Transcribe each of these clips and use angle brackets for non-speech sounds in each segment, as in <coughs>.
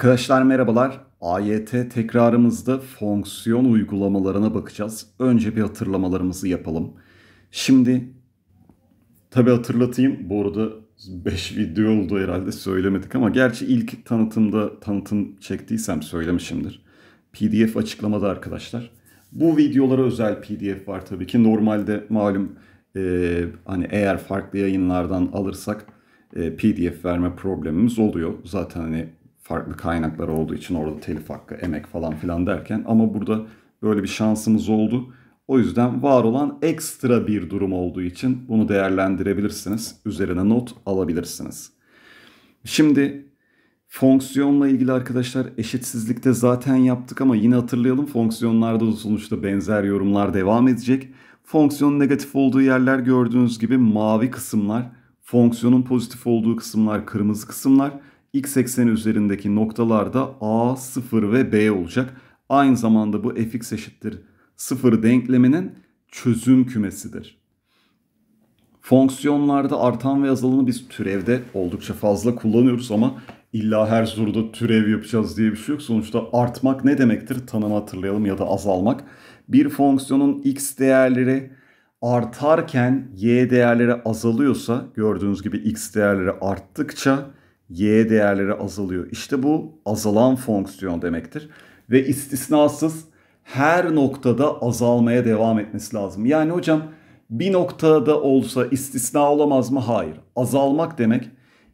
Arkadaşlar merhabalar. AYT tekrarımızda fonksiyon uygulamalarına bakacağız. Önce bir hatırlamalarımızı yapalım. Şimdi tabi hatırlatayım. Bu arada 5 video oldu herhalde söylemedik ama gerçi ilk tanıtımda tanıtım çektiysem söylemişimdir. PDF açıklamada arkadaşlar. Bu videolara özel PDF var tabii ki. Normalde malum e, hani eğer farklı yayınlardan alırsak e, PDF verme problemimiz oluyor. Zaten hani farklı kaynaklar olduğu için orada telif hakkı, emek falan filan derken ama burada böyle bir şansımız oldu. O yüzden var olan ekstra bir durum olduğu için bunu değerlendirebilirsiniz. Üzerine not alabilirsiniz. Şimdi fonksiyonla ilgili arkadaşlar eşitsizlikte zaten yaptık ama yine hatırlayalım fonksiyonlarda da sonuçta benzer yorumlar devam edecek. Fonksiyonun negatif olduğu yerler gördüğünüz gibi mavi kısımlar, fonksiyonun pozitif olduğu kısımlar kırmızı kısımlar x ekseni üzerindeki noktalarda a 0 ve b olacak. Aynı zamanda bu fx eşittir 0 denkleminin çözüm kümesidir. Fonksiyonlarda artan ve azalanı biz türevde oldukça fazla kullanıyoruz ama illa her soruda türev yapacağız diye bir şey yok. Sonuçta artmak ne demektir? Tanımı hatırlayalım ya da azalmak. Bir fonksiyonun x değerleri artarken y değerleri azalıyorsa gördüğünüz gibi x değerleri arttıkça y değerleri azalıyor. İşte bu azalan fonksiyon demektir. Ve istisnasız her noktada azalmaya devam etmesi lazım. Yani hocam bir noktada olsa istisna olamaz mı? Hayır. Azalmak demek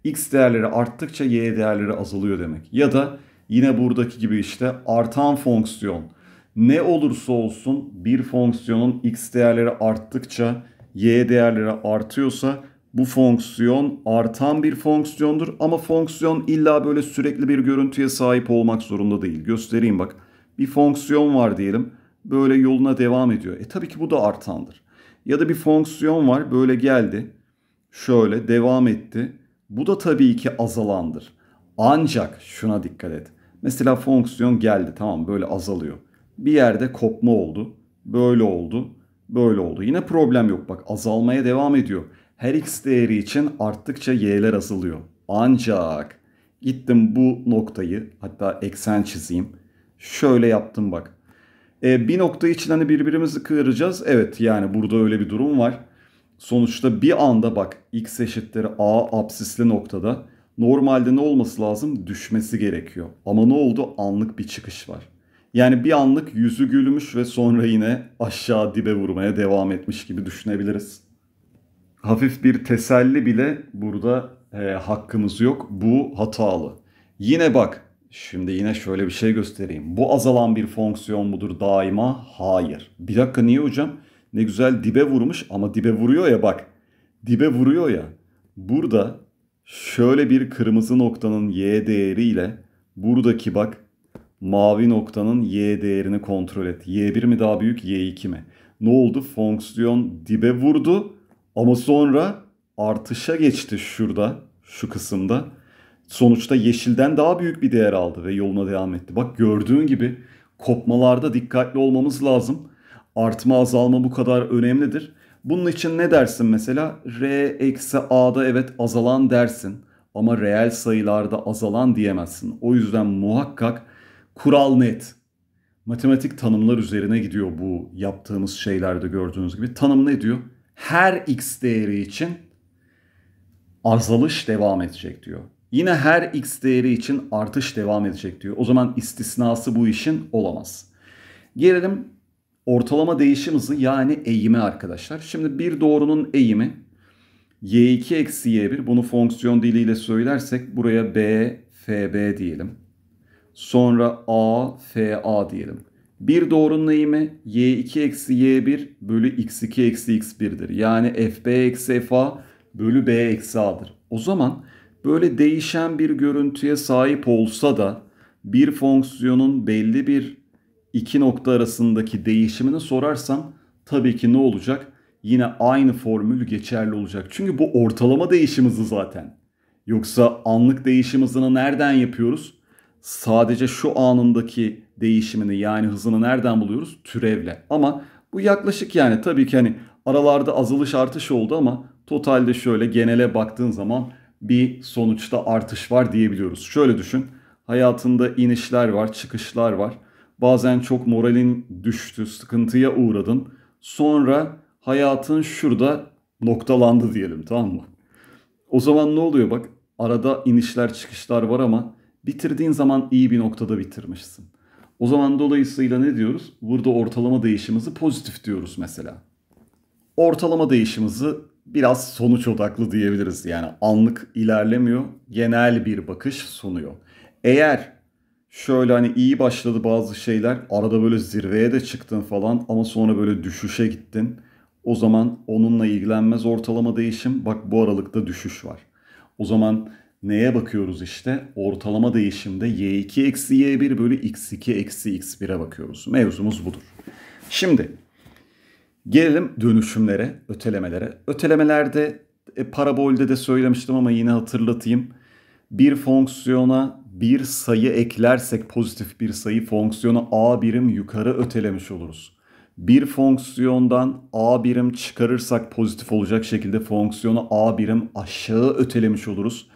x değerleri arttıkça y değerleri azalıyor demek. Ya da yine buradaki gibi işte artan fonksiyon ne olursa olsun bir fonksiyonun x değerleri arttıkça y değerleri artıyorsa bu fonksiyon artan bir fonksiyondur ama fonksiyon illa böyle sürekli bir görüntüye sahip olmak zorunda değil. Göstereyim bak. Bir fonksiyon var diyelim. Böyle yoluna devam ediyor. E tabii ki bu da artandır. Ya da bir fonksiyon var böyle geldi. Şöyle devam etti. Bu da tabii ki azalandır. Ancak şuna dikkat et. Mesela fonksiyon geldi tamam böyle azalıyor. Bir yerde kopma oldu. Böyle oldu. Böyle oldu. Yine problem yok bak azalmaya devam ediyor. Her x değeri için arttıkça y'ler azalıyor. Ancak gittim bu noktayı hatta eksen çizeyim. Şöyle yaptım bak. E, bir nokta için hani birbirimizi kıracağız. Evet yani burada öyle bir durum var. Sonuçta bir anda bak x eşittir a apsisli noktada normalde ne olması lazım? Düşmesi gerekiyor. Ama ne oldu? Anlık bir çıkış var. Yani bir anlık yüzü gülmüş ve sonra yine aşağı dibe vurmaya devam etmiş gibi düşünebiliriz hafif bir teselli bile burada e, hakkımız yok. Bu hatalı. Yine bak şimdi yine şöyle bir şey göstereyim. Bu azalan bir fonksiyon mudur daima? Hayır. Bir dakika niye hocam? Ne güzel dibe vurmuş ama dibe vuruyor ya bak. Dibe vuruyor ya. Burada şöyle bir kırmızı noktanın y değeriyle buradaki bak mavi noktanın y değerini kontrol et. y1 mi daha büyük y2 mi? Ne oldu? Fonksiyon dibe vurdu ama sonra artışa geçti şurada, şu kısımda. Sonuçta yeşilden daha büyük bir değer aldı ve yoluna devam etti. Bak gördüğün gibi kopmalarda dikkatli olmamız lazım. Artma azalma bu kadar önemlidir. Bunun için ne dersin mesela? R eksi A'da evet azalan dersin. Ama reel sayılarda azalan diyemezsin. O yüzden muhakkak kural net. Matematik tanımlar üzerine gidiyor bu yaptığımız şeylerde gördüğünüz gibi. Tanım ne diyor? her x değeri için azalış devam edecek diyor. Yine her x değeri için artış devam edecek diyor. O zaman istisnası bu işin olamaz. Gelelim ortalama değişim hızı yani eğimi arkadaşlar. Şimdi bir doğrunun eğimi y2 eksi y1 bunu fonksiyon diliyle söylersek buraya b fb diyelim. Sonra a fa diyelim. 1 doğrunun eğimi y2 eksi y1 bölü x2 eksi x1'dir. Yani fb eksi fa bölü b eksi a'dır. O zaman böyle değişen bir görüntüye sahip olsa da bir fonksiyonun belli bir iki nokta arasındaki değişimini sorarsam tabii ki ne olacak? Yine aynı formül geçerli olacak. Çünkü bu ortalama değişim hızı zaten. Yoksa anlık değişim hızını nereden yapıyoruz? Sadece şu anındaki değişimini yani hızını nereden buluyoruz? Türevle. Ama bu yaklaşık yani tabii ki hani aralarda azalış artış oldu ama totalde şöyle genele baktığın zaman bir sonuçta artış var diyebiliyoruz. Şöyle düşün. Hayatında inişler var, çıkışlar var. Bazen çok moralin düştü, sıkıntıya uğradın. Sonra hayatın şurada noktalandı diyelim tamam mı? O zaman ne oluyor bak arada inişler çıkışlar var ama bitirdiğin zaman iyi bir noktada bitirmişsin. O zaman dolayısıyla ne diyoruz? Burada ortalama değişimizi pozitif diyoruz mesela. Ortalama değişimizi biraz sonuç odaklı diyebiliriz. Yani anlık ilerlemiyor, genel bir bakış sunuyor. Eğer şöyle hani iyi başladı bazı şeyler, arada böyle zirveye de çıktın falan ama sonra böyle düşüşe gittin. O zaman onunla ilgilenmez ortalama değişim. Bak bu aralıkta düşüş var. O zaman Neye bakıyoruz işte? Ortalama değişimde y2 eksi y1 bölü x2 eksi x1'e bakıyoruz. Mevzumuz budur. Şimdi gelelim dönüşümlere, ötelemelere. Ötelemelerde e, parabolde de söylemiştim ama yine hatırlatayım. Bir fonksiyona bir sayı eklersek pozitif bir sayı fonksiyonu a birim yukarı ötelemiş oluruz. Bir fonksiyondan a birim çıkarırsak pozitif olacak şekilde fonksiyonu a birim aşağı ötelemiş oluruz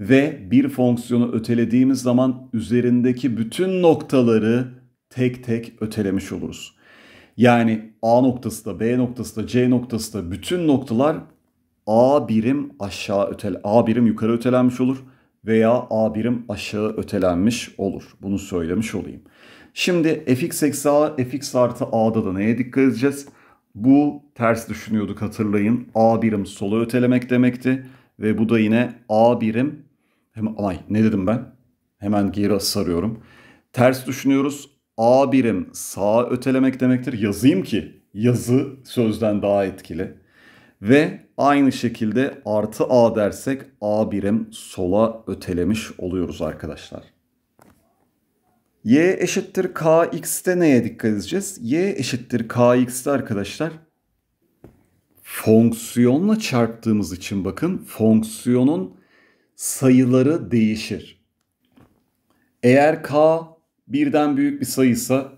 ve bir fonksiyonu ötelediğimiz zaman üzerindeki bütün noktaları tek tek ötelemiş oluruz. Yani A noktası da B noktası da C noktası da bütün noktalar A birim aşağı ötel A birim yukarı ötelenmiş olur veya A birim aşağı ötelenmiş olur. Bunu söylemiş olayım. Şimdi fx eksi a, fx artı a'da da neye dikkat edeceğiz? Bu ters düşünüyorduk hatırlayın. A birim sola ötelemek demekti. Ve bu da yine A birim. Hem, ay ne dedim ben? Hemen geri sarıyorum. Ters düşünüyoruz. A birim sağa ötelemek demektir. Yazayım ki yazı sözden daha etkili. Ve aynı şekilde artı A dersek A birim sola ötelemiş oluyoruz arkadaşlar. Y eşittir KX'te neye dikkat edeceğiz? Y eşittir KX'te arkadaşlar fonksiyonla çarptığımız için bakın fonksiyonun sayıları değişir. Eğer k birden büyük bir sayıysa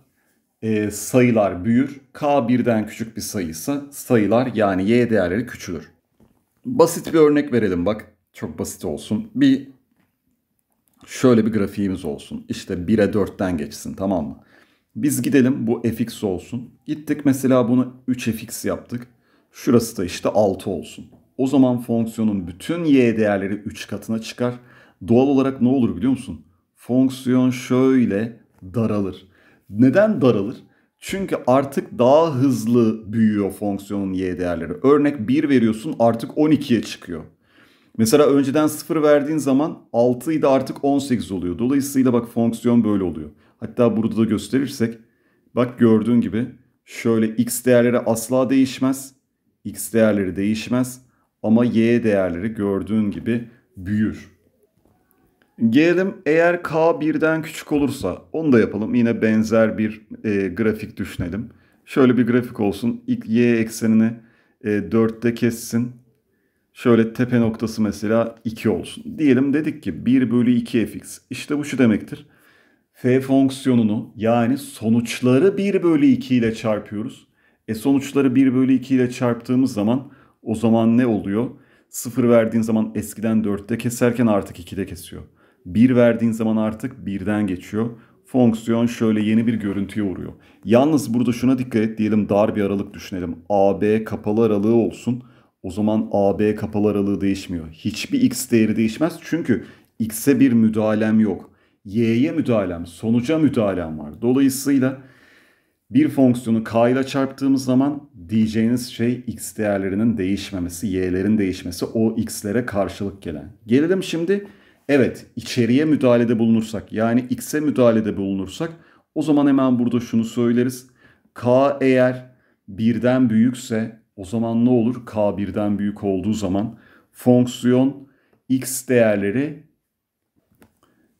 e, sayılar büyür. K birden küçük bir sayıysa sayılar yani y değerleri küçülür. Basit bir örnek verelim bak. Çok basit olsun. Bir şöyle bir grafiğimiz olsun. İşte 1'e 4'ten geçsin tamam mı? Biz gidelim bu fx olsun. Gittik mesela bunu 3fx yaptık. Şurası da işte 6 olsun. O zaman fonksiyonun bütün y değerleri 3 katına çıkar. Doğal olarak ne olur biliyor musun? Fonksiyon şöyle daralır. Neden daralır? Çünkü artık daha hızlı büyüyor fonksiyonun y değerleri. Örnek 1 veriyorsun artık 12'ye çıkıyor. Mesela önceden 0 verdiğin zaman 6 idi artık 18 oluyor. Dolayısıyla bak fonksiyon böyle oluyor. Hatta burada da gösterirsek bak gördüğün gibi şöyle x değerleri asla değişmez x değerleri değişmez ama y değerleri gördüğün gibi büyür. Gelelim eğer k birden küçük olursa onu da yapalım. Yine benzer bir e, grafik düşünelim. Şöyle bir grafik olsun. İlk y eksenini e, 4'te kessin. Şöyle tepe noktası mesela 2 olsun. Diyelim dedik ki 1 bölü 2 fx. İşte bu şu demektir. f fonksiyonunu yani sonuçları 1 bölü 2 ile çarpıyoruz. E sonuçları 1 bölü 2 ile çarptığımız zaman o zaman ne oluyor? 0 verdiğin zaman eskiden 4'te keserken artık 2'de kesiyor. 1 verdiğin zaman artık 1'den geçiyor. Fonksiyon şöyle yeni bir görüntüye uğruyor. Yalnız burada şuna dikkat et diyelim dar bir aralık düşünelim. AB kapalı aralığı olsun. O zaman AB kapalı aralığı değişmiyor. Hiçbir x değeri değişmez çünkü x'e bir müdahalem yok. Y'ye müdahalem, sonuca müdahalem var. Dolayısıyla bir fonksiyonu k ile çarptığımız zaman diyeceğiniz şey x değerlerinin değişmemesi, y'lerin değişmesi o x'lere karşılık gelen. Gelelim şimdi evet içeriye müdahalede bulunursak yani x'e müdahalede bulunursak o zaman hemen burada şunu söyleriz. k eğer birden büyükse o zaman ne olur? k birden büyük olduğu zaman fonksiyon x değerleri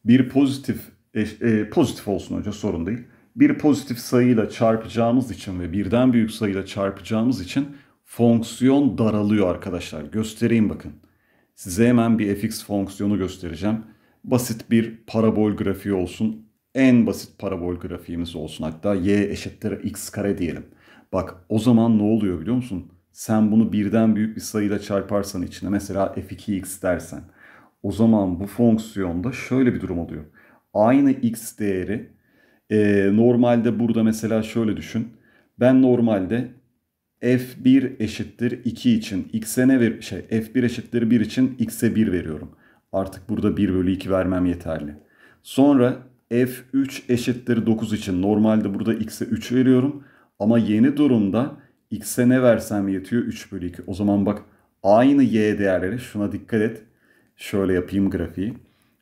bir pozitif e, e pozitif olsun hocam sorun değil bir pozitif sayıyla çarpacağımız için ve birden büyük sayıyla çarpacağımız için fonksiyon daralıyor arkadaşlar. Göstereyim bakın. Size hemen bir fx fonksiyonu göstereceğim. Basit bir parabol grafiği olsun. En basit parabol grafiğimiz olsun. Hatta y eşittir x kare diyelim. Bak o zaman ne oluyor biliyor musun? Sen bunu birden büyük bir sayıyla çarparsan içine mesela f2x dersen. O zaman bu fonksiyonda şöyle bir durum oluyor. Aynı x değeri e, normalde burada mesela şöyle düşün. Ben normalde f1 eşittir 2 için x'e ne ver şey f1 eşittir 1 için x'e 1 veriyorum. Artık burada 1 bölü 2 vermem yeterli. Sonra f3 eşittir 9 için normalde burada x'e 3 veriyorum. Ama yeni durumda x'e ne versem yetiyor 3 bölü 2. O zaman bak aynı y değerleri şuna dikkat et. Şöyle yapayım grafiği.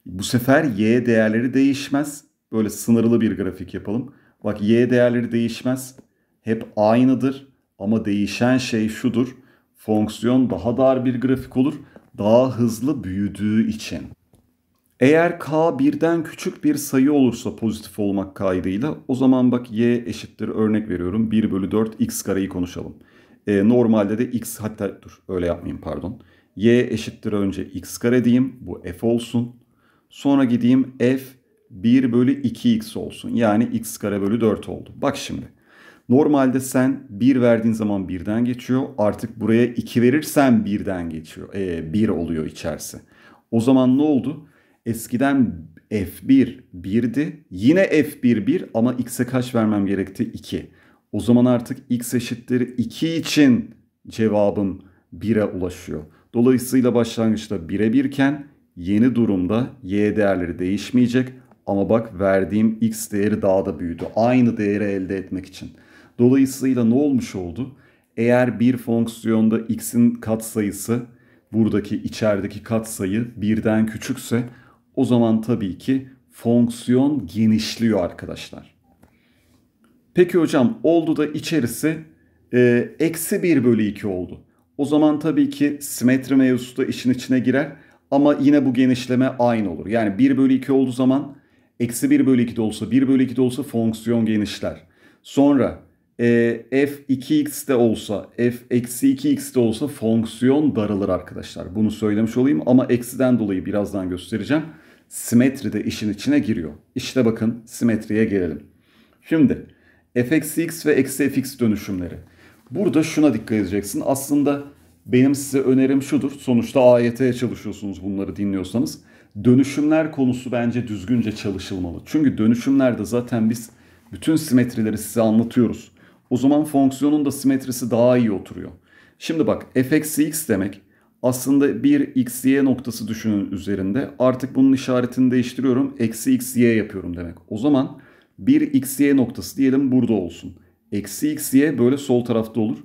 Bu sefer y değerleri değişmez böyle sınırlı bir grafik yapalım. Bak y değerleri değişmez. Hep aynıdır ama değişen şey şudur. Fonksiyon daha dar bir grafik olur. Daha hızlı büyüdüğü için. Eğer k birden küçük bir sayı olursa pozitif olmak kaydıyla o zaman bak y eşittir örnek veriyorum 1 bölü 4 x kareyi konuşalım. E, normalde de x hatta dur öyle yapmayayım pardon. y eşittir önce x kare diyeyim bu f olsun. Sonra gideyim f 1 bölü 2x olsun. Yani x kare bölü 4 oldu. Bak şimdi. Normalde sen 1 verdiğin zaman 1'den geçiyor. Artık buraya 2 verirsen 1'den geçiyor. E, ee, 1 oluyor içerisi. O zaman ne oldu? Eskiden f1 1'di. Yine f1 1 ama x'e kaç vermem gerekti? 2. O zaman artık x eşittir 2 için cevabım 1'e ulaşıyor. Dolayısıyla başlangıçta 1'e 1 iken yeni durumda y değerleri değişmeyecek. Ama bak verdiğim x değeri daha da büyüdü. Aynı değeri elde etmek için. Dolayısıyla ne olmuş oldu? Eğer bir fonksiyonda x'in katsayısı buradaki içerideki katsayı birden küçükse o zaman tabii ki fonksiyon genişliyor arkadaşlar. Peki hocam oldu da içerisi e, eksi 1 bölü 2 oldu. O zaman tabii ki simetri mevzusu da işin içine girer ama yine bu genişleme aynı olur. Yani 1 bölü 2 olduğu zaman Eksi 1 bölü 2 de olsa 1 bölü 2 de olsa fonksiyon genişler. Sonra e, f 2x de olsa f eksi 2x de olsa fonksiyon daralır arkadaşlar. Bunu söylemiş olayım ama eksiden dolayı birazdan göstereceğim. Simetri de işin içine giriyor. İşte bakın simetriye gelelim. Şimdi f eksi x ve eksi fx dönüşümleri. Burada şuna dikkat edeceksin. Aslında benim size önerim şudur. Sonuçta AYT'ye çalışıyorsunuz bunları dinliyorsanız dönüşümler konusu bence düzgünce çalışılmalı. Çünkü dönüşümlerde zaten biz bütün simetrileri size anlatıyoruz. O zaman fonksiyonun da simetrisi daha iyi oturuyor. Şimdi bak f eksi x demek aslında bir x y noktası düşünün üzerinde. Artık bunun işaretini değiştiriyorum. Eksi x y yapıyorum demek. O zaman bir x y noktası diyelim burada olsun. Eksi x y böyle sol tarafta olur.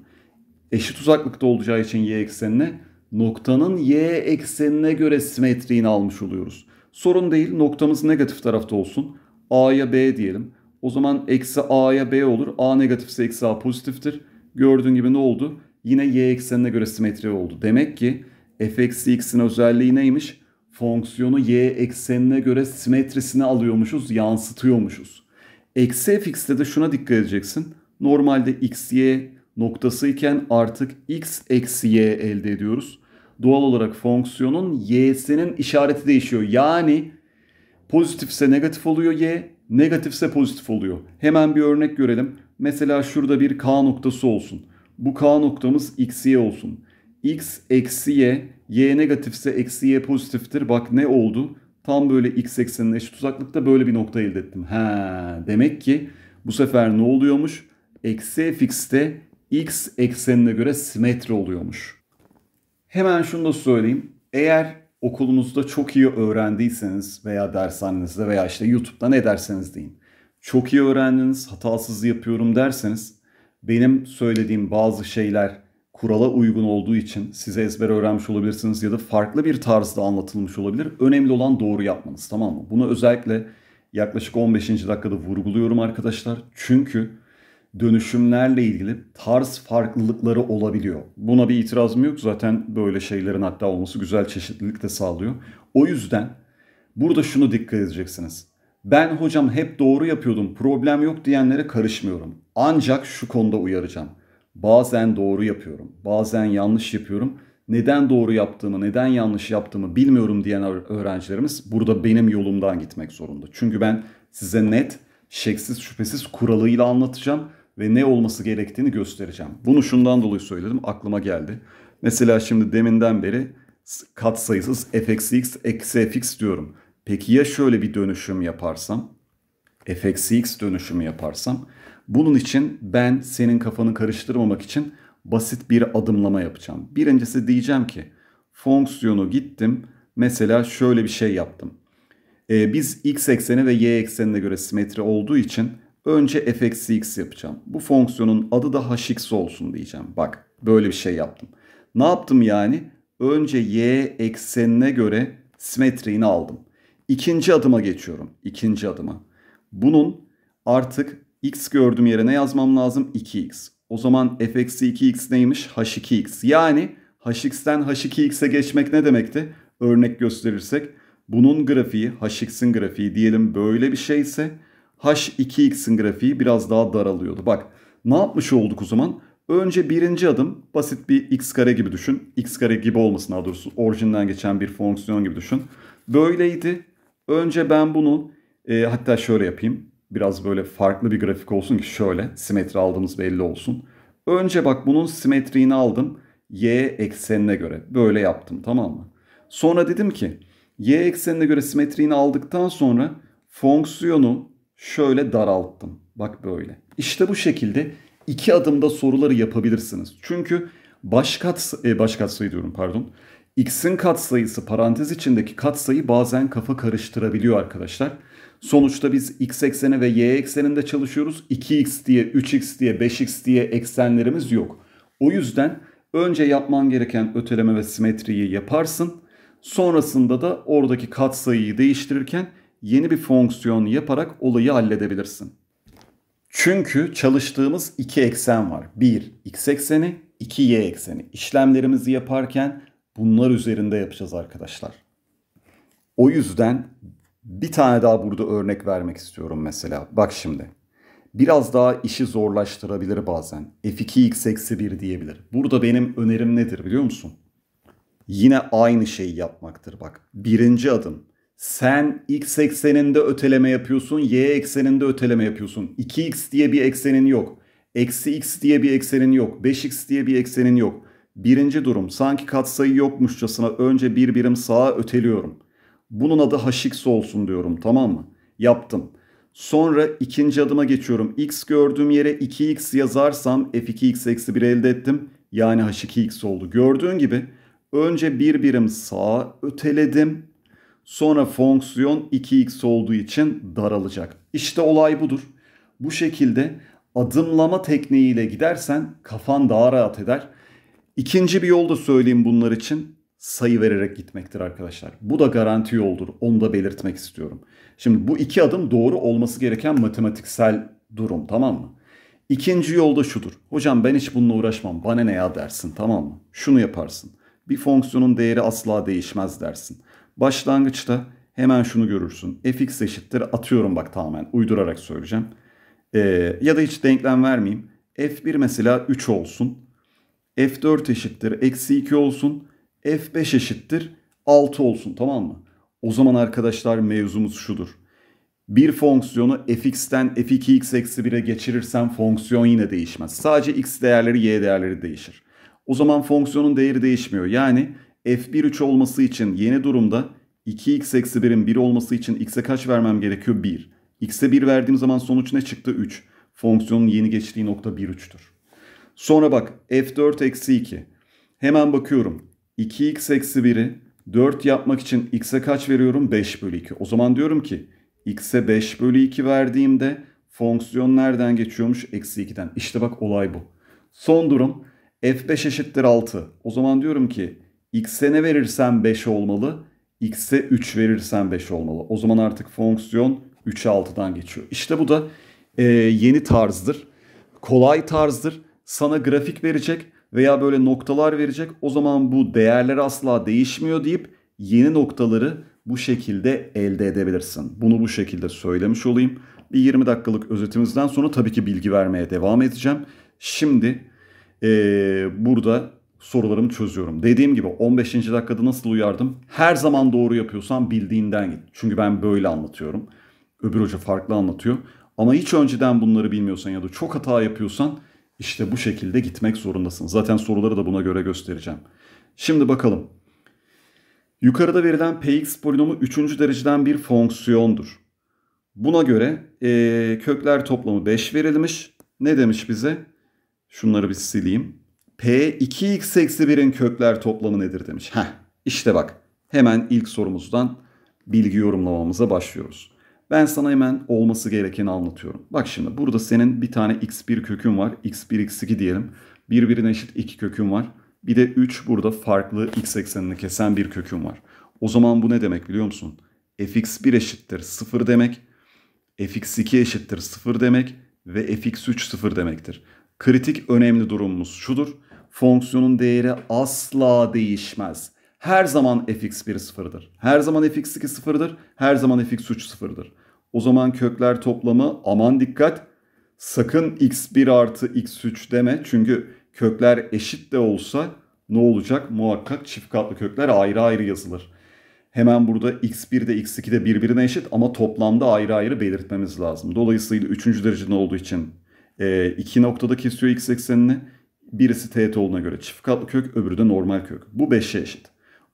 Eşit uzaklıkta olacağı için y eksenine noktanın y eksenine göre simetriğini almış oluyoruz. Sorun değil noktamız negatif tarafta olsun. A'ya B diyelim. O zaman eksi A'ya B olur. A negatifse eksi A pozitiftir. Gördüğün gibi ne oldu? Yine y eksenine göre simetri oldu. Demek ki f eksi x'in özelliği neymiş? Fonksiyonu y eksenine göre simetrisini alıyormuşuz, yansıtıyormuşuz. Eksi fx'te de şuna dikkat edeceksin. Normalde x, y noktası iken artık x eksi y elde ediyoruz doğal olarak fonksiyonun y'sinin işareti değişiyor. Yani pozitifse negatif oluyor y, negatifse pozitif oluyor. Hemen bir örnek görelim. Mesela şurada bir k noktası olsun. Bu k noktamız x y olsun. x eksi y, y negatifse eksi y pozitiftir. Bak ne oldu? Tam böyle x eksenine eşit uzaklıkta böyle bir nokta elde ettim. Ha, demek ki bu sefer ne oluyormuş? Eksi fx'te x eksenine göre simetri oluyormuş. Hemen şunu da söyleyeyim. Eğer okulunuzda çok iyi öğrendiyseniz veya dershanenizde veya işte YouTube'da ne derseniz deyin. Çok iyi öğrendiniz, hatasız yapıyorum derseniz benim söylediğim bazı şeyler kurala uygun olduğu için size ezber öğrenmiş olabilirsiniz ya da farklı bir tarzda anlatılmış olabilir. Önemli olan doğru yapmanız tamam mı? Bunu özellikle yaklaşık 15. dakikada vurguluyorum arkadaşlar. Çünkü dönüşümlerle ilgili tarz farklılıkları olabiliyor. Buna bir itirazım yok. Zaten böyle şeylerin hatta olması güzel çeşitlilik de sağlıyor. O yüzden burada şunu dikkat edeceksiniz. Ben hocam hep doğru yapıyordum problem yok diyenlere karışmıyorum. Ancak şu konuda uyaracağım. Bazen doğru yapıyorum, bazen yanlış yapıyorum. Neden doğru yaptığımı, neden yanlış yaptığımı bilmiyorum diyen öğrencilerimiz burada benim yolumdan gitmek zorunda. Çünkü ben size net, şeksiz şüphesiz kuralıyla anlatacağım ve ne olması gerektiğini göstereceğim. Bunu şundan dolayı söyledim aklıma geldi. Mesela şimdi deminden beri kat sayısız fxx eksi fx diyorum. Peki ya şöyle bir dönüşüm yaparsam? fxx dönüşümü yaparsam? Bunun için ben senin kafanı karıştırmamak için basit bir adımlama yapacağım. Birincisi diyeceğim ki fonksiyonu gittim mesela şöyle bir şey yaptım. Ee, biz x ekseni ve y eksenine göre simetri olduğu için Önce f eksi x yapacağım. Bu fonksiyonun adı da hx olsun diyeceğim. Bak böyle bir şey yaptım. Ne yaptım yani? Önce y eksenine göre simetriğini aldım. İkinci adıma geçiyorum. İkinci adıma. Bunun artık x gördüğüm yere ne yazmam lazım? 2x. O zaman f eksi 2x neymiş? h2x. Yani hx'ten h2x'e geçmek ne demekti? Örnek gösterirsek bunun grafiği hx'in grafiği diyelim böyle bir şeyse H2X'in grafiği biraz daha daralıyordu. Bak ne yapmış olduk o zaman? Önce birinci adım basit bir x kare gibi düşün. x kare gibi olmasın daha doğrusu orijinden geçen bir fonksiyon gibi düşün. Böyleydi. Önce ben bunu e, hatta şöyle yapayım. Biraz böyle farklı bir grafik olsun ki şöyle simetri aldığımız belli olsun. Önce bak bunun simetriğini aldım. Y eksenine göre böyle yaptım tamam mı? Sonra dedim ki y eksenine göre simetriğini aldıktan sonra fonksiyonu şöyle daralttım. Bak böyle. İşte bu şekilde iki adımda soruları yapabilirsiniz. Çünkü baş kat e, baş katsayı diyorum pardon. X'in katsayısı parantez içindeki katsayı bazen kafa karıştırabiliyor arkadaşlar. Sonuçta biz x ekseni ve y ekseninde çalışıyoruz. 2x diye, 3x diye, 5x diye eksenlerimiz yok. O yüzden önce yapman gereken öteleme ve simetriyi yaparsın. Sonrasında da oradaki katsayıyı değiştirirken yeni bir fonksiyon yaparak olayı halledebilirsin. Çünkü çalıştığımız iki eksen var. Bir x ekseni, iki y ekseni. İşlemlerimizi yaparken bunlar üzerinde yapacağız arkadaşlar. O yüzden bir tane daha burada örnek vermek istiyorum mesela. Bak şimdi. Biraz daha işi zorlaştırabilir bazen. f2x eksi 1 diyebilir. Burada benim önerim nedir biliyor musun? Yine aynı şeyi yapmaktır bak. Birinci adım sen x ekseninde öteleme yapıyorsun, y ekseninde öteleme yapıyorsun. 2x diye bir eksenin yok. Eksi x diye bir eksenin yok. 5x diye bir eksenin yok. Birinci durum sanki katsayı yokmuşçasına önce bir birim sağa öteliyorum. Bunun adı hx olsun diyorum tamam mı? Yaptım. Sonra ikinci adıma geçiyorum. X gördüğüm yere 2x yazarsam f2x eksi 1 elde ettim. Yani h2x oldu. Gördüğün gibi önce bir birim sağa öteledim. Sonra fonksiyon 2x olduğu için daralacak. İşte olay budur. Bu şekilde adımlama tekniğiyle gidersen kafan daha rahat eder. İkinci bir yol da söyleyeyim bunlar için sayı vererek gitmektir arkadaşlar. Bu da garanti yoldur. Onu da belirtmek istiyorum. Şimdi bu iki adım doğru olması gereken matematiksel durum tamam mı? İkinci yolda şudur. Hocam ben hiç bununla uğraşmam. Bana ne ya dersin tamam mı? Şunu yaparsın. Bir fonksiyonun değeri asla değişmez dersin. Başlangıçta hemen şunu görürsün. fx eşittir atıyorum bak tamamen uydurarak söyleyeceğim. Ee, ya da hiç denklem vermeyeyim. f1 mesela 3 olsun. f4 eşittir eksi 2 olsun. f5 eşittir 6 olsun tamam mı? O zaman arkadaşlar mevzumuz şudur. Bir fonksiyonu fx'ten f2x eksi 1'e geçirirsem fonksiyon yine değişmez. Sadece x değerleri y değerleri değişir. O zaman fonksiyonun değeri değişmiyor. Yani f1 3 olması için yeni durumda 2x eksi 1'in 1 olması için x'e kaç vermem gerekiyor? 1. x'e 1 verdiğim zaman sonuç ne çıktı? 3. Fonksiyonun yeni geçtiği nokta 1 3'tür. Sonra bak f4 eksi 2. Hemen bakıyorum. 2x eksi 1'i 4 yapmak için x'e kaç veriyorum? 5 bölü 2. O zaman diyorum ki x'e 5 bölü 2 verdiğimde fonksiyon nereden geçiyormuş? Eksi 2'den. İşte bak olay bu. Son durum f5 eşittir 6. O zaman diyorum ki x'e ne verirsem 5 olmalı. x'e 3 verirsem 5 olmalı. O zaman artık fonksiyon 3'e 6'dan geçiyor. İşte bu da e, yeni tarzdır. Kolay tarzdır. Sana grafik verecek veya böyle noktalar verecek. O zaman bu değerler asla değişmiyor deyip yeni noktaları bu şekilde elde edebilirsin. Bunu bu şekilde söylemiş olayım. Bir 20 dakikalık özetimizden sonra tabii ki bilgi vermeye devam edeceğim. Şimdi ee, burada sorularımı çözüyorum. Dediğim gibi 15. dakikada nasıl uyardım? Her zaman doğru yapıyorsan bildiğinden git. Çünkü ben böyle anlatıyorum. Öbür hoca farklı anlatıyor. Ama hiç önceden bunları bilmiyorsan ya da çok hata yapıyorsan işte bu şekilde gitmek zorundasın. Zaten soruları da buna göre göstereceğim. Şimdi bakalım. Yukarıda verilen px polinomu 3. dereceden bir fonksiyondur. Buna göre e, kökler toplamı 5 verilmiş. Ne demiş bize? Şunları bir sileyim. P 2x eksi 1'in kökler toplamı nedir demiş. Heh işte bak hemen ilk sorumuzdan bilgi yorumlamamıza başlıyoruz. Ben sana hemen olması gerekeni anlatıyorum. Bak şimdi burada senin bir tane x1 kökün var. x1 x2 diyelim. Birbirine eşit iki kökün var. Bir de 3 burada farklı x eksenini kesen bir kökün var. O zaman bu ne demek biliyor musun? fx1 eşittir 0 demek. fx2 eşittir 0 demek. Ve fx3 0 demektir. Kritik önemli durumumuz şudur fonksiyonun değeri asla değişmez. Her zaman fx1 sıfırdır. Her zaman fx2 sıfırdır. Her zaman fx3 sıfırdır. O zaman kökler toplamı aman dikkat. Sakın x1 artı x3 deme. Çünkü kökler eşit de olsa ne olacak? Muhakkak çift katlı kökler ayrı ayrı yazılır. Hemen burada x1 de x2 de birbirine eşit ama toplamda ayrı ayrı belirtmemiz lazım. Dolayısıyla 3. derecede olduğu için 2 e, noktada kesiyor x eksenini. Birisi teğet olduğuna göre çift katlı kök, öbürü de normal kök. Bu 5'e eşit.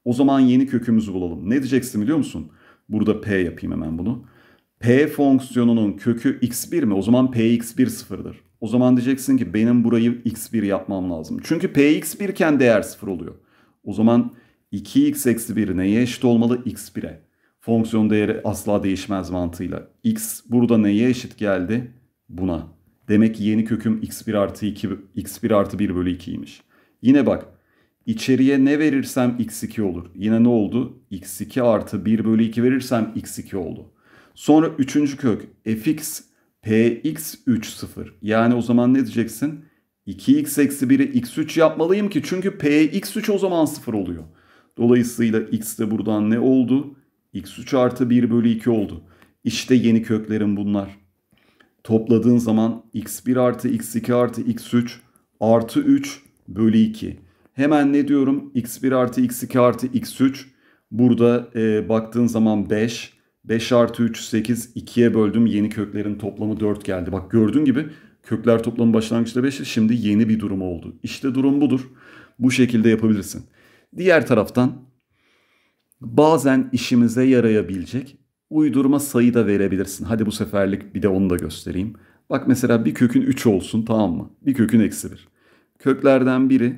O zaman yeni kökümüzü bulalım. Ne diyeceksin biliyor musun? Burada p yapayım hemen bunu. p fonksiyonunun kökü x1 mi? O zaman px1 sıfırdır. O zaman diyeceksin ki benim burayı x1 yapmam lazım. Çünkü px1 iken değer sıfır oluyor. O zaman 2x eksi 1 neye eşit olmalı? x1'e. Fonksiyon değeri asla değişmez mantığıyla. x burada neye eşit geldi? Buna. Demek ki yeni köküm x1 artı 2, x1 artı 1 bölü 2'ymiş. Yine bak içeriye ne verirsem x2 olur. Yine ne oldu? x2 artı 1 bölü 2 verirsem x2 oldu. Sonra üçüncü kök fx px3 0. Yani o zaman ne diyeceksin? 2x eksi 1'i x3 yapmalıyım ki çünkü px3 o zaman 0 oluyor. Dolayısıyla x de buradan ne oldu? x3 artı 1 bölü 2 oldu. İşte yeni köklerim bunlar topladığın zaman x1 artı x2 artı x3 artı 3 bölü 2. Hemen ne diyorum? x1 artı x2 artı x3 burada e, baktığın zaman 5. 5 artı 3 8 2'ye böldüm. Yeni köklerin toplamı 4 geldi. Bak gördüğün gibi kökler toplamı başlangıçta 5 şimdi yeni bir durum oldu. İşte durum budur. Bu şekilde yapabilirsin. Diğer taraftan bazen işimize yarayabilecek uydurma sayı da verebilirsin. Hadi bu seferlik bir de onu da göstereyim. Bak mesela bir kökün 3 olsun tamam mı? Bir kökün eksi 1. Köklerden biri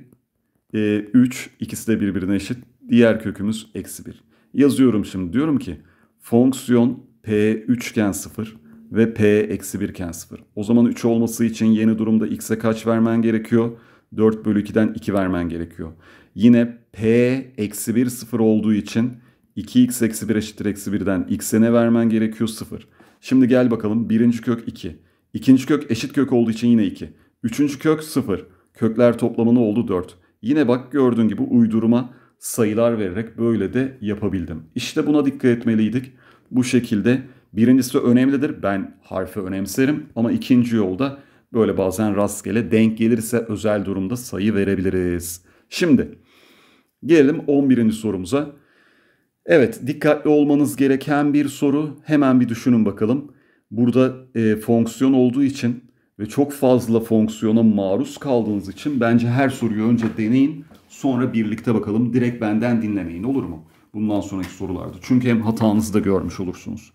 e, 3 ikisi de birbirine eşit. Diğer kökümüz eksi 1. Yazıyorum şimdi diyorum ki fonksiyon p 3 iken 0 ve p eksi 1 iken 0. O zaman 3 olması için yeni durumda x'e kaç vermen gerekiyor? 4 bölü 2'den 2 vermen gerekiyor. Yine p eksi 1 0 olduğu için 2x eksi 1 eşittir eksi 1'den x'e ne vermen gerekiyor? 0. Şimdi gel bakalım birinci kök 2. İkinci kök eşit kök olduğu için yine 2. Üçüncü kök 0. Kökler toplamını oldu? 4. Yine bak gördüğün gibi uydurma sayılar vererek böyle de yapabildim. İşte buna dikkat etmeliydik. Bu şekilde birincisi önemlidir. Ben harfi önemserim ama ikinci yolda böyle bazen rastgele denk gelirse özel durumda sayı verebiliriz. Şimdi gelelim 11. sorumuza. Evet dikkatli olmanız gereken bir soru. Hemen bir düşünün bakalım. Burada e, fonksiyon olduğu için ve çok fazla fonksiyona maruz kaldığınız için bence her soruyu önce deneyin. Sonra birlikte bakalım. Direkt benden dinlemeyin olur mu? Bundan sonraki sorularda. Çünkü hem hatanızı da görmüş olursunuz.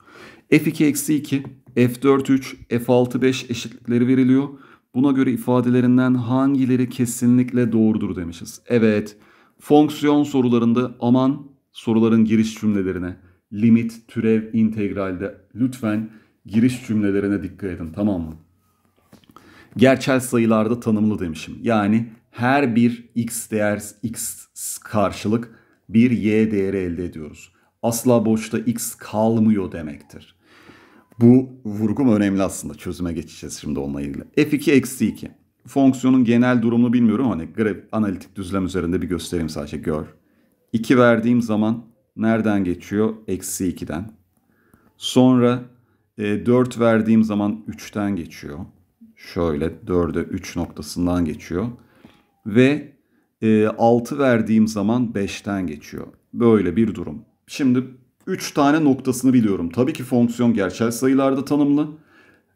F2-2, F4-3, F6-5 eşitlikleri veriliyor. Buna göre ifadelerinden hangileri kesinlikle doğrudur demişiz. Evet, fonksiyon sorularında aman soruların giriş cümlelerine, limit, türev, integralde lütfen giriş cümlelerine dikkat edin tamam mı? Gerçel sayılarda tanımlı demişim. Yani her bir x değer x karşılık bir y değeri elde ediyoruz. Asla boşta x kalmıyor demektir. Bu vurgum önemli aslında. Çözüme geçeceğiz şimdi onunla ilgili. f2 eksi 2. Fonksiyonun genel durumunu bilmiyorum. Hani grep analitik düzlem üzerinde bir göstereyim sadece gör. 2 verdiğim zaman nereden geçiyor? Eksi 2'den. Sonra e, 4 verdiğim zaman 3'ten geçiyor. Şöyle 4'e 3 noktasından geçiyor. Ve e, 6 verdiğim zaman 5'ten geçiyor. Böyle bir durum. Şimdi 3 tane noktasını biliyorum. Tabii ki fonksiyon gerçel sayılarda tanımlı.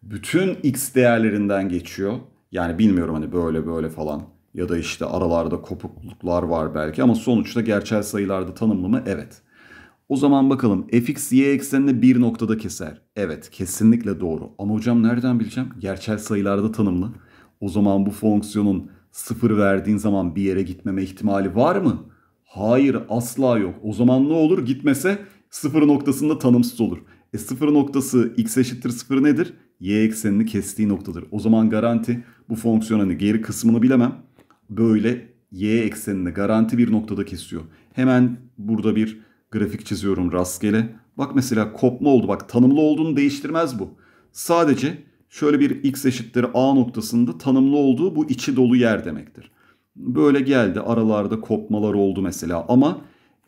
Bütün x değerlerinden geçiyor. Yani bilmiyorum hani böyle böyle falan ya da işte aralarda kopukluklar var belki ama sonuçta gerçel sayılarda tanımlı mı? evet. O zaman bakalım fx y eksenini bir noktada keser. Evet kesinlikle doğru ama hocam nereden bileceğim? Gerçel sayılarda tanımlı. O zaman bu fonksiyonun sıfır verdiğin zaman bir yere gitmeme ihtimali var mı? Hayır asla yok. O zaman ne olur gitmese sıfır noktasında tanımsız olur. E sıfır noktası x eşittir sıfır nedir? Y eksenini kestiği noktadır. O zaman garanti bu fonksiyonun hani geri kısmını bilemem böyle y eksenini garanti bir noktada kesiyor. Hemen burada bir grafik çiziyorum rastgele. Bak mesela kopma oldu. Bak tanımlı olduğunu değiştirmez bu. Sadece şöyle bir x eşittir a noktasında tanımlı olduğu bu içi dolu yer demektir. Böyle geldi aralarda kopmalar oldu mesela ama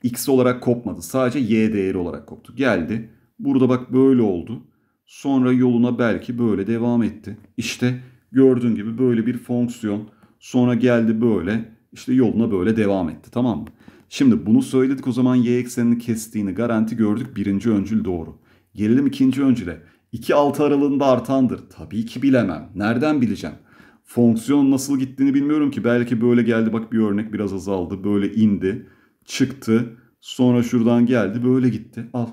x olarak kopmadı. Sadece y değeri olarak koptu. Geldi. Burada bak böyle oldu. Sonra yoluna belki böyle devam etti. İşte gördüğün gibi böyle bir fonksiyon Sonra geldi böyle işte yoluna böyle devam etti tamam mı? Şimdi bunu söyledik o zaman y eksenini kestiğini garanti gördük birinci öncül doğru. Gelelim ikinci öncüle. 2 6 aralığında artandır. Tabii ki bilemem. Nereden bileceğim? Fonksiyon nasıl gittiğini bilmiyorum ki. Belki böyle geldi bak bir örnek biraz azaldı. Böyle indi, çıktı. Sonra şuradan geldi böyle gitti. Al.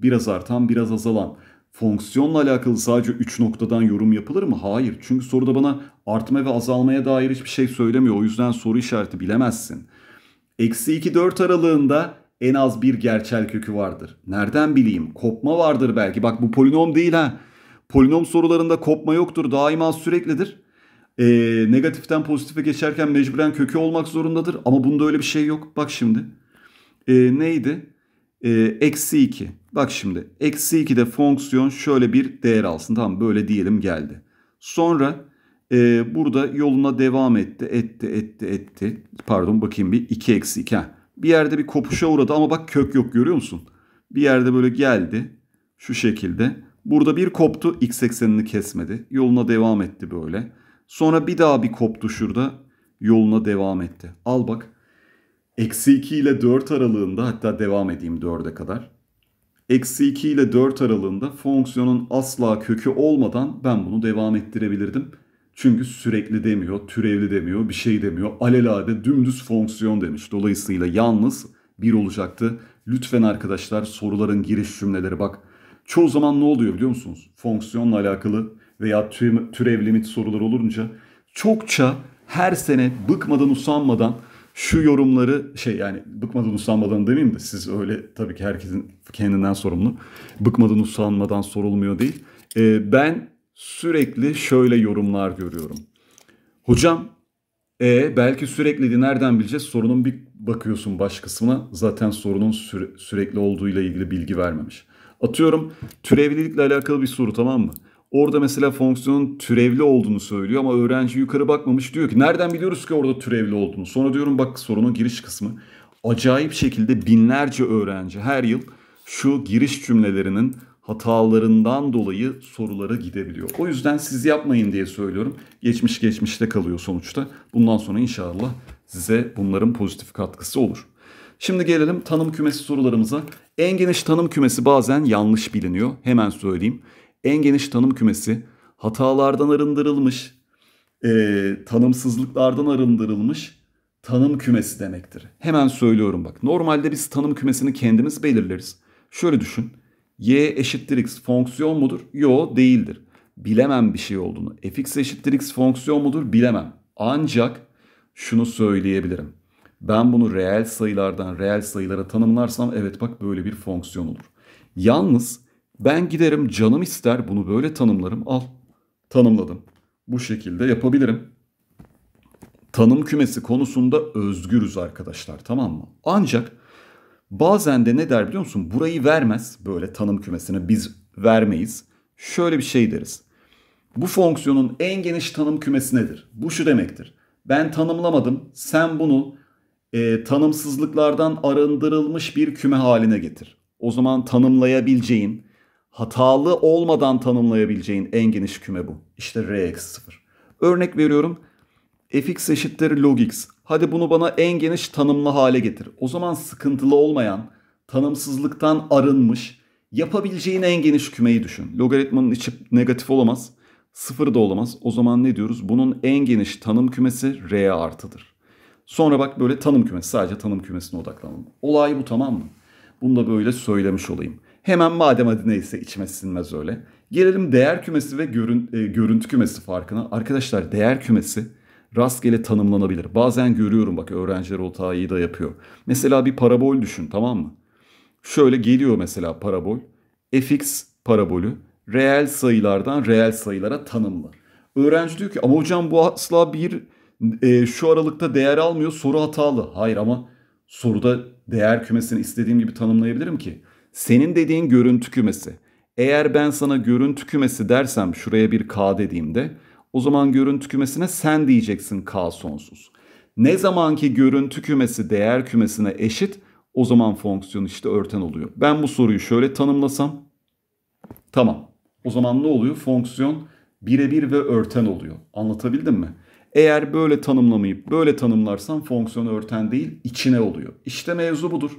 Biraz artan biraz azalan fonksiyonla alakalı sadece 3 noktadan yorum yapılır mı? Hayır. Çünkü soruda bana artma ve azalmaya dair hiçbir şey söylemiyor. O yüzden soru işareti bilemezsin. Eksi 2-4 aralığında en az bir gerçel kökü vardır. Nereden bileyim? Kopma vardır belki. Bak bu polinom değil ha. Polinom sorularında kopma yoktur. Daima süreklidir. Ee, negatiften pozitife geçerken mecburen kökü olmak zorundadır. Ama bunda öyle bir şey yok. Bak şimdi. Ee, neydi? Ee, eksi 2. Bak şimdi eksi 2 de fonksiyon şöyle bir değer alsın. Tamam böyle diyelim geldi. Sonra e, burada yoluna devam etti etti etti etti. Pardon bakayım bir 2 eksi 2. Bir yerde bir kopuşa uğradı ama bak kök yok görüyor musun? Bir yerde böyle geldi şu şekilde. Burada bir koptu x eksenini kesmedi. Yoluna devam etti böyle. Sonra bir daha bir koptu şurada yoluna devam etti. Al bak Eksi 2 ile 4 aralığında hatta devam edeyim 4'e kadar. Eksi 2 ile 4 aralığında fonksiyonun asla kökü olmadan ben bunu devam ettirebilirdim. Çünkü sürekli demiyor, türevli demiyor, bir şey demiyor. Alelade dümdüz fonksiyon demiş. Dolayısıyla yalnız 1 olacaktı. Lütfen arkadaşlar soruların giriş cümleleri bak. Çoğu zaman ne oluyor biliyor musunuz? Fonksiyonla alakalı veya türev limit sorular olunca çokça her sene bıkmadan usanmadan şu yorumları şey yani bıkmadan usanmadan demeyeyim de siz öyle tabii ki herkesin kendinden sorumlu. Bıkmadan usanmadan sorulmuyor değil. E, ben sürekli şöyle yorumlar görüyorum. Hocam e, belki sürekli nereden bileceğiz sorunun bir bakıyorsun baş kısmına zaten sorunun süre, sürekli olduğuyla ilgili bilgi vermemiş. Atıyorum türevlilikle alakalı bir soru tamam mı? Orada mesela fonksiyonun türevli olduğunu söylüyor ama öğrenci yukarı bakmamış. Diyor ki nereden biliyoruz ki orada türevli olduğunu? Sonra diyorum bak sorunun giriş kısmı. Acayip şekilde binlerce öğrenci her yıl şu giriş cümlelerinin hatalarından dolayı sorulara gidebiliyor. O yüzden siz yapmayın diye söylüyorum. Geçmiş geçmişte kalıyor sonuçta. Bundan sonra inşallah size bunların pozitif katkısı olur. Şimdi gelelim tanım kümesi sorularımıza. En geniş tanım kümesi bazen yanlış biliniyor. Hemen söyleyeyim en geniş tanım kümesi, hatalardan arındırılmış, e, tanımsızlıklardan arındırılmış tanım kümesi demektir. Hemen söylüyorum bak. Normalde biz tanım kümesini kendimiz belirleriz. Şöyle düşün. Y eşittir x fonksiyon mudur? Yo değildir. Bilemem bir şey olduğunu. fx eşittir x fonksiyon mudur? Bilemem. Ancak şunu söyleyebilirim. Ben bunu reel sayılardan reel sayılara tanımlarsam evet bak böyle bir fonksiyon olur. Yalnız ben giderim canım ister bunu böyle tanımlarım al. Tanımladım. Bu şekilde yapabilirim. Tanım kümesi konusunda özgürüz arkadaşlar tamam mı? Ancak bazen de ne der biliyor musun? Burayı vermez böyle tanım kümesine. biz vermeyiz. Şöyle bir şey deriz. Bu fonksiyonun en geniş tanım kümesi nedir? Bu şu demektir. Ben tanımlamadım. Sen bunu e, tanımsızlıklardan arındırılmış bir küme haline getir. O zaman tanımlayabileceğin hatalı olmadan tanımlayabileceğin en geniş küme bu. İşte R eksi 0. Örnek veriyorum fx eşittir log x. Hadi bunu bana en geniş tanımlı hale getir. O zaman sıkıntılı olmayan, tanımsızlıktan arınmış, yapabileceğin en geniş kümeyi düşün. Logaritmanın içi negatif olamaz, sıfır da olamaz. O zaman ne diyoruz? Bunun en geniş tanım kümesi r artıdır. Sonra bak böyle tanım kümesi, sadece tanım kümesine odaklanalım. Olay bu tamam mı? Bunu da böyle söylemiş olayım. Hemen madem adı neyse içime sinmez öyle. Gelelim değer kümesi ve görün, e, görüntü kümesi farkına. Arkadaşlar değer kümesi rastgele tanımlanabilir. Bazen görüyorum bak öğrenciler o tayı da yapıyor. Mesela bir parabol düşün tamam mı? Şöyle geliyor mesela parabol. fx parabolü reel sayılardan reel sayılara tanımlı. Öğrenci diyor ki ama hocam bu asla bir e, şu aralıkta değer almıyor soru hatalı. Hayır ama soruda değer kümesini istediğim gibi tanımlayabilirim ki. Senin dediğin görüntü kümesi. Eğer ben sana görüntü kümesi dersem şuraya bir K dediğimde o zaman görüntü kümesine sen diyeceksin K sonsuz. Ne zamanki görüntü kümesi değer kümesine eşit o zaman fonksiyon işte örten oluyor. Ben bu soruyu şöyle tanımlasam tamam. O zaman ne oluyor? Fonksiyon birebir ve örten oluyor. Anlatabildim mi? Eğer böyle tanımlamayıp böyle tanımlarsam fonksiyon örten değil içine oluyor. İşte mevzu budur.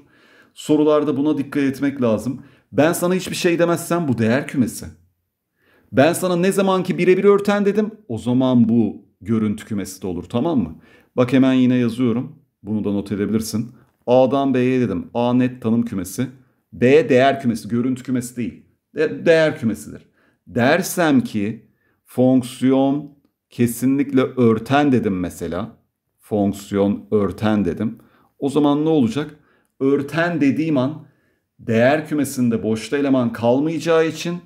Sorularda buna dikkat etmek lazım. Ben sana hiçbir şey demezsem bu değer kümesi. Ben sana ne zaman ki birebir örten dedim o zaman bu görüntü kümesi de olur tamam mı? Bak hemen yine yazıyorum. Bunu da not edebilirsin. A'dan B'ye dedim. A net tanım kümesi. B değer kümesi. Görüntü kümesi değil. De değer kümesidir. Dersem ki fonksiyon kesinlikle örten dedim mesela. Fonksiyon örten dedim. O zaman ne olacak? örten dediğim an değer kümesinde boşta eleman kalmayacağı için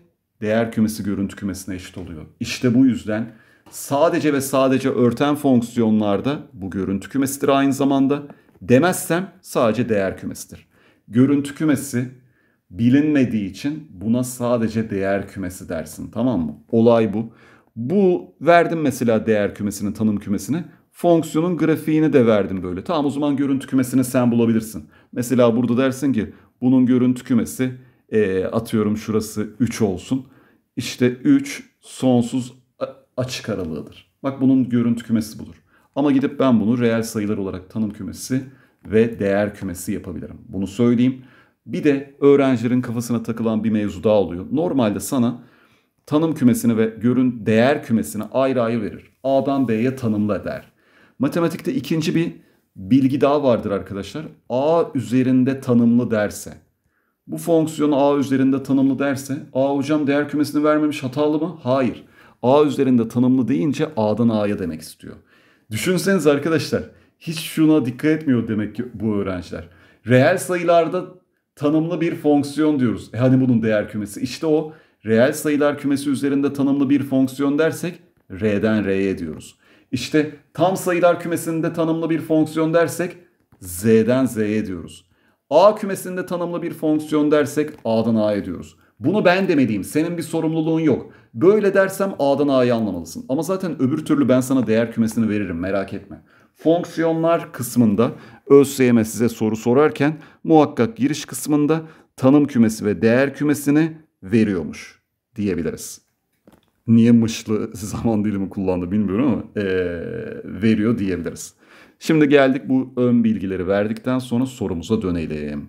değer kümesi görüntü kümesine eşit oluyor. İşte bu yüzden sadece ve sadece örten fonksiyonlarda bu görüntü kümesidir aynı zamanda. Demezsem sadece değer kümesidir. Görüntü kümesi bilinmediği için buna sadece değer kümesi dersin tamam mı? Olay bu. Bu verdim mesela değer kümesinin tanım kümesini fonksiyonun grafiğini de verdim böyle. Tamam o zaman görüntü kümesini sen bulabilirsin. Mesela burada dersin ki bunun görüntü kümesi e, atıyorum şurası 3 olsun. İşte 3 sonsuz açık aralığıdır. Bak bunun görüntü kümesi budur. Ama gidip ben bunu reel sayılar olarak tanım kümesi ve değer kümesi yapabilirim. Bunu söyleyeyim. Bir de öğrencilerin kafasına takılan bir mevzu daha oluyor. Normalde sana tanım kümesini ve görün değer kümesini ayrı ayrı verir. A'dan B'ye tanımla der. Matematikte ikinci bir bilgi daha vardır arkadaşlar. A üzerinde tanımlı derse. Bu fonksiyonu A üzerinde tanımlı derse A hocam değer kümesini vermemiş hatalı mı? Hayır. A üzerinde tanımlı deyince A'dan A'ya demek istiyor. Düşünseniz arkadaşlar hiç şuna dikkat etmiyor demek ki bu öğrenciler. Reel sayılarda tanımlı bir fonksiyon diyoruz. E hani bunun değer kümesi? İşte o reel sayılar kümesi üzerinde tanımlı bir fonksiyon dersek R'den R'ye diyoruz. İşte tam sayılar kümesinde tanımlı bir fonksiyon dersek z'den z'ye diyoruz. A kümesinde tanımlı bir fonksiyon dersek a'dan a'ya diyoruz. Bunu ben demeliyim. Senin bir sorumluluğun yok. Böyle dersem a'dan a'yı anlamalısın. Ama zaten öbür türlü ben sana değer kümesini veririm merak etme. Fonksiyonlar kısmında ÖSYM size soru sorarken muhakkak giriş kısmında tanım kümesi ve değer kümesini veriyormuş diyebiliriz niye mışlı <laughs> zaman dilimi kullandı bilmiyorum ama e, veriyor diyebiliriz. Şimdi geldik bu ön bilgileri verdikten sonra sorumuza dönelim.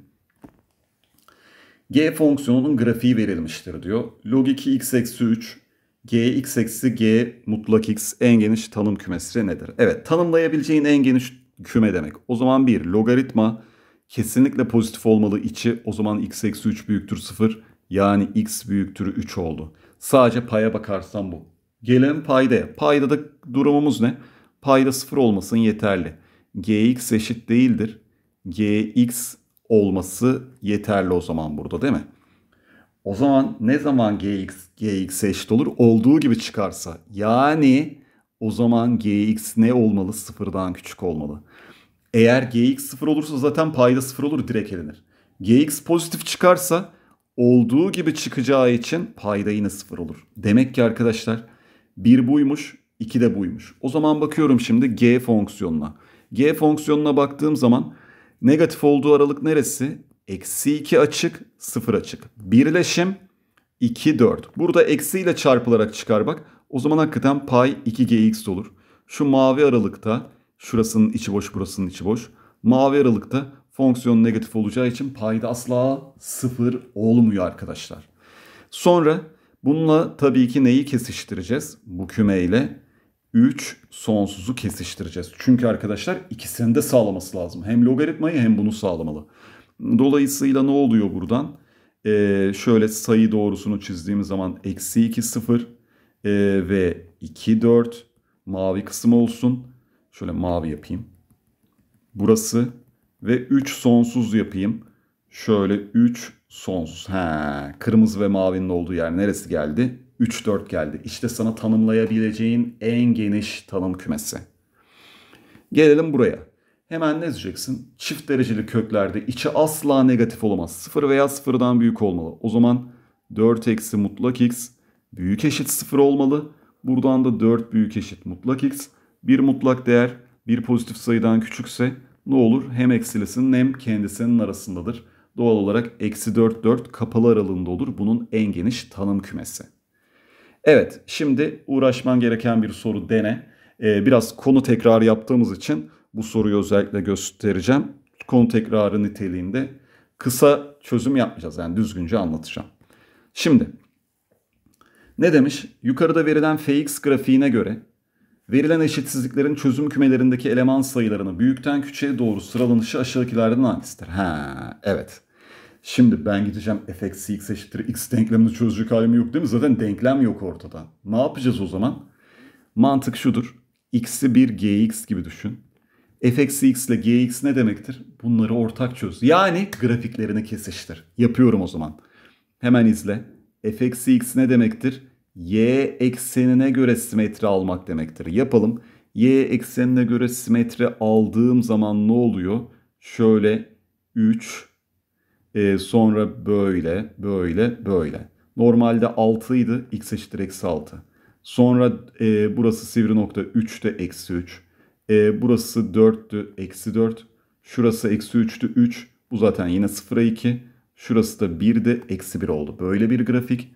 G fonksiyonunun grafiği verilmiştir diyor. Log 2 x eksi 3 g x eksi g mutlak x en geniş tanım kümesi nedir? Evet tanımlayabileceğin en geniş küme demek. O zaman bir logaritma kesinlikle pozitif olmalı içi o zaman x eksi 3 büyüktür 0 yani x büyüktür 3 oldu. Sadece paya bakarsan bu. Gelelim paydaya. da durumumuz ne? Payda sıfır olmasın yeterli. Gx eşit değildir. Gx olması yeterli o zaman burada değil mi? O zaman ne zaman gx, gx eşit olur? Olduğu gibi çıkarsa. Yani o zaman gx ne olmalı? Sıfırdan küçük olmalı. Eğer gx sıfır olursa zaten payda sıfır olur direkt elinir. gx pozitif çıkarsa olduğu gibi çıkacağı için payda yine sıfır olur. Demek ki arkadaşlar bir buymuş iki de buymuş. O zaman bakıyorum şimdi g fonksiyonuna. G fonksiyonuna baktığım zaman negatif olduğu aralık neresi? Eksi 2 açık sıfır açık. Birleşim 2 4. Burada eksiyle çarpılarak çıkar bak. O zaman hakikaten pay 2gx olur. Şu mavi aralıkta şurasının içi boş burasının içi boş. Mavi aralıkta fonksiyon negatif olacağı için payda asla sıfır olmuyor arkadaşlar. Sonra bununla tabii ki neyi kesiştireceğiz? Bu kümeyle 3 sonsuzu kesiştireceğiz. Çünkü arkadaşlar ikisini de sağlaması lazım. Hem logaritmayı hem bunu sağlamalı. Dolayısıyla ne oluyor buradan? Ee, şöyle sayı doğrusunu çizdiğimiz zaman eksi 2 0 ee, ve 2 4 mavi kısım olsun. Şöyle mavi yapayım. Burası ve 3 sonsuz yapayım. Şöyle 3 sonsuz. He, kırmızı ve mavinin olduğu yer neresi geldi? 3 4 geldi. İşte sana tanımlayabileceğin en geniş tanım kümesi. Gelelim buraya. Hemen ne diyeceksin? Çift dereceli köklerde içi asla negatif olamaz. 0 veya 0'dan büyük olmalı. O zaman 4 eksi mutlak x büyük eşit 0 olmalı. Buradan da 4 büyük eşit mutlak x. Bir mutlak değer bir pozitif sayıdan küçükse ne olur hem eksilisinin hem kendisinin arasındadır. Doğal olarak eksi 4 4 kapalı aralığında olur. Bunun en geniş tanım kümesi. Evet şimdi uğraşman gereken bir soru dene. Ee, biraz konu tekrar yaptığımız için bu soruyu özellikle göstereceğim. Konu tekrarı niteliğinde kısa çözüm yapmayacağız. Yani düzgünce anlatacağım. Şimdi ne demiş? Yukarıda verilen Fx grafiğine göre Verilen eşitsizliklerin çözüm kümelerindeki eleman sayılarının büyükten küçüğe doğru sıralanışı aşağıdakilerden hangisidir? Ha, evet. Şimdi ben gideceğim f x eşittir x denklemini çözecek halim yok değil mi? Zaten denklem yok ortada. Ne yapacağız o zaman? Mantık şudur. x'i bir gx gibi düşün. f x ile gx ne demektir? Bunları ortak çöz. Yani grafiklerini kesiştir. Yapıyorum o zaman. Hemen izle. f x ne demektir? y eksenine göre simetri almak demektir. Yapalım. Y eksenine göre simetri aldığım zaman ne oluyor? Şöyle 3 e, sonra böyle böyle böyle. Normalde 6 idi. X eşittir eksi 6. Sonra e, burası sivri nokta 3'te eksi 3. E, burası 4'tü eksi 4. Şurası eksi 3'tü 3. Bu zaten yine 0'a 2. Şurası da 1'de eksi 1 oldu. Böyle bir grafik.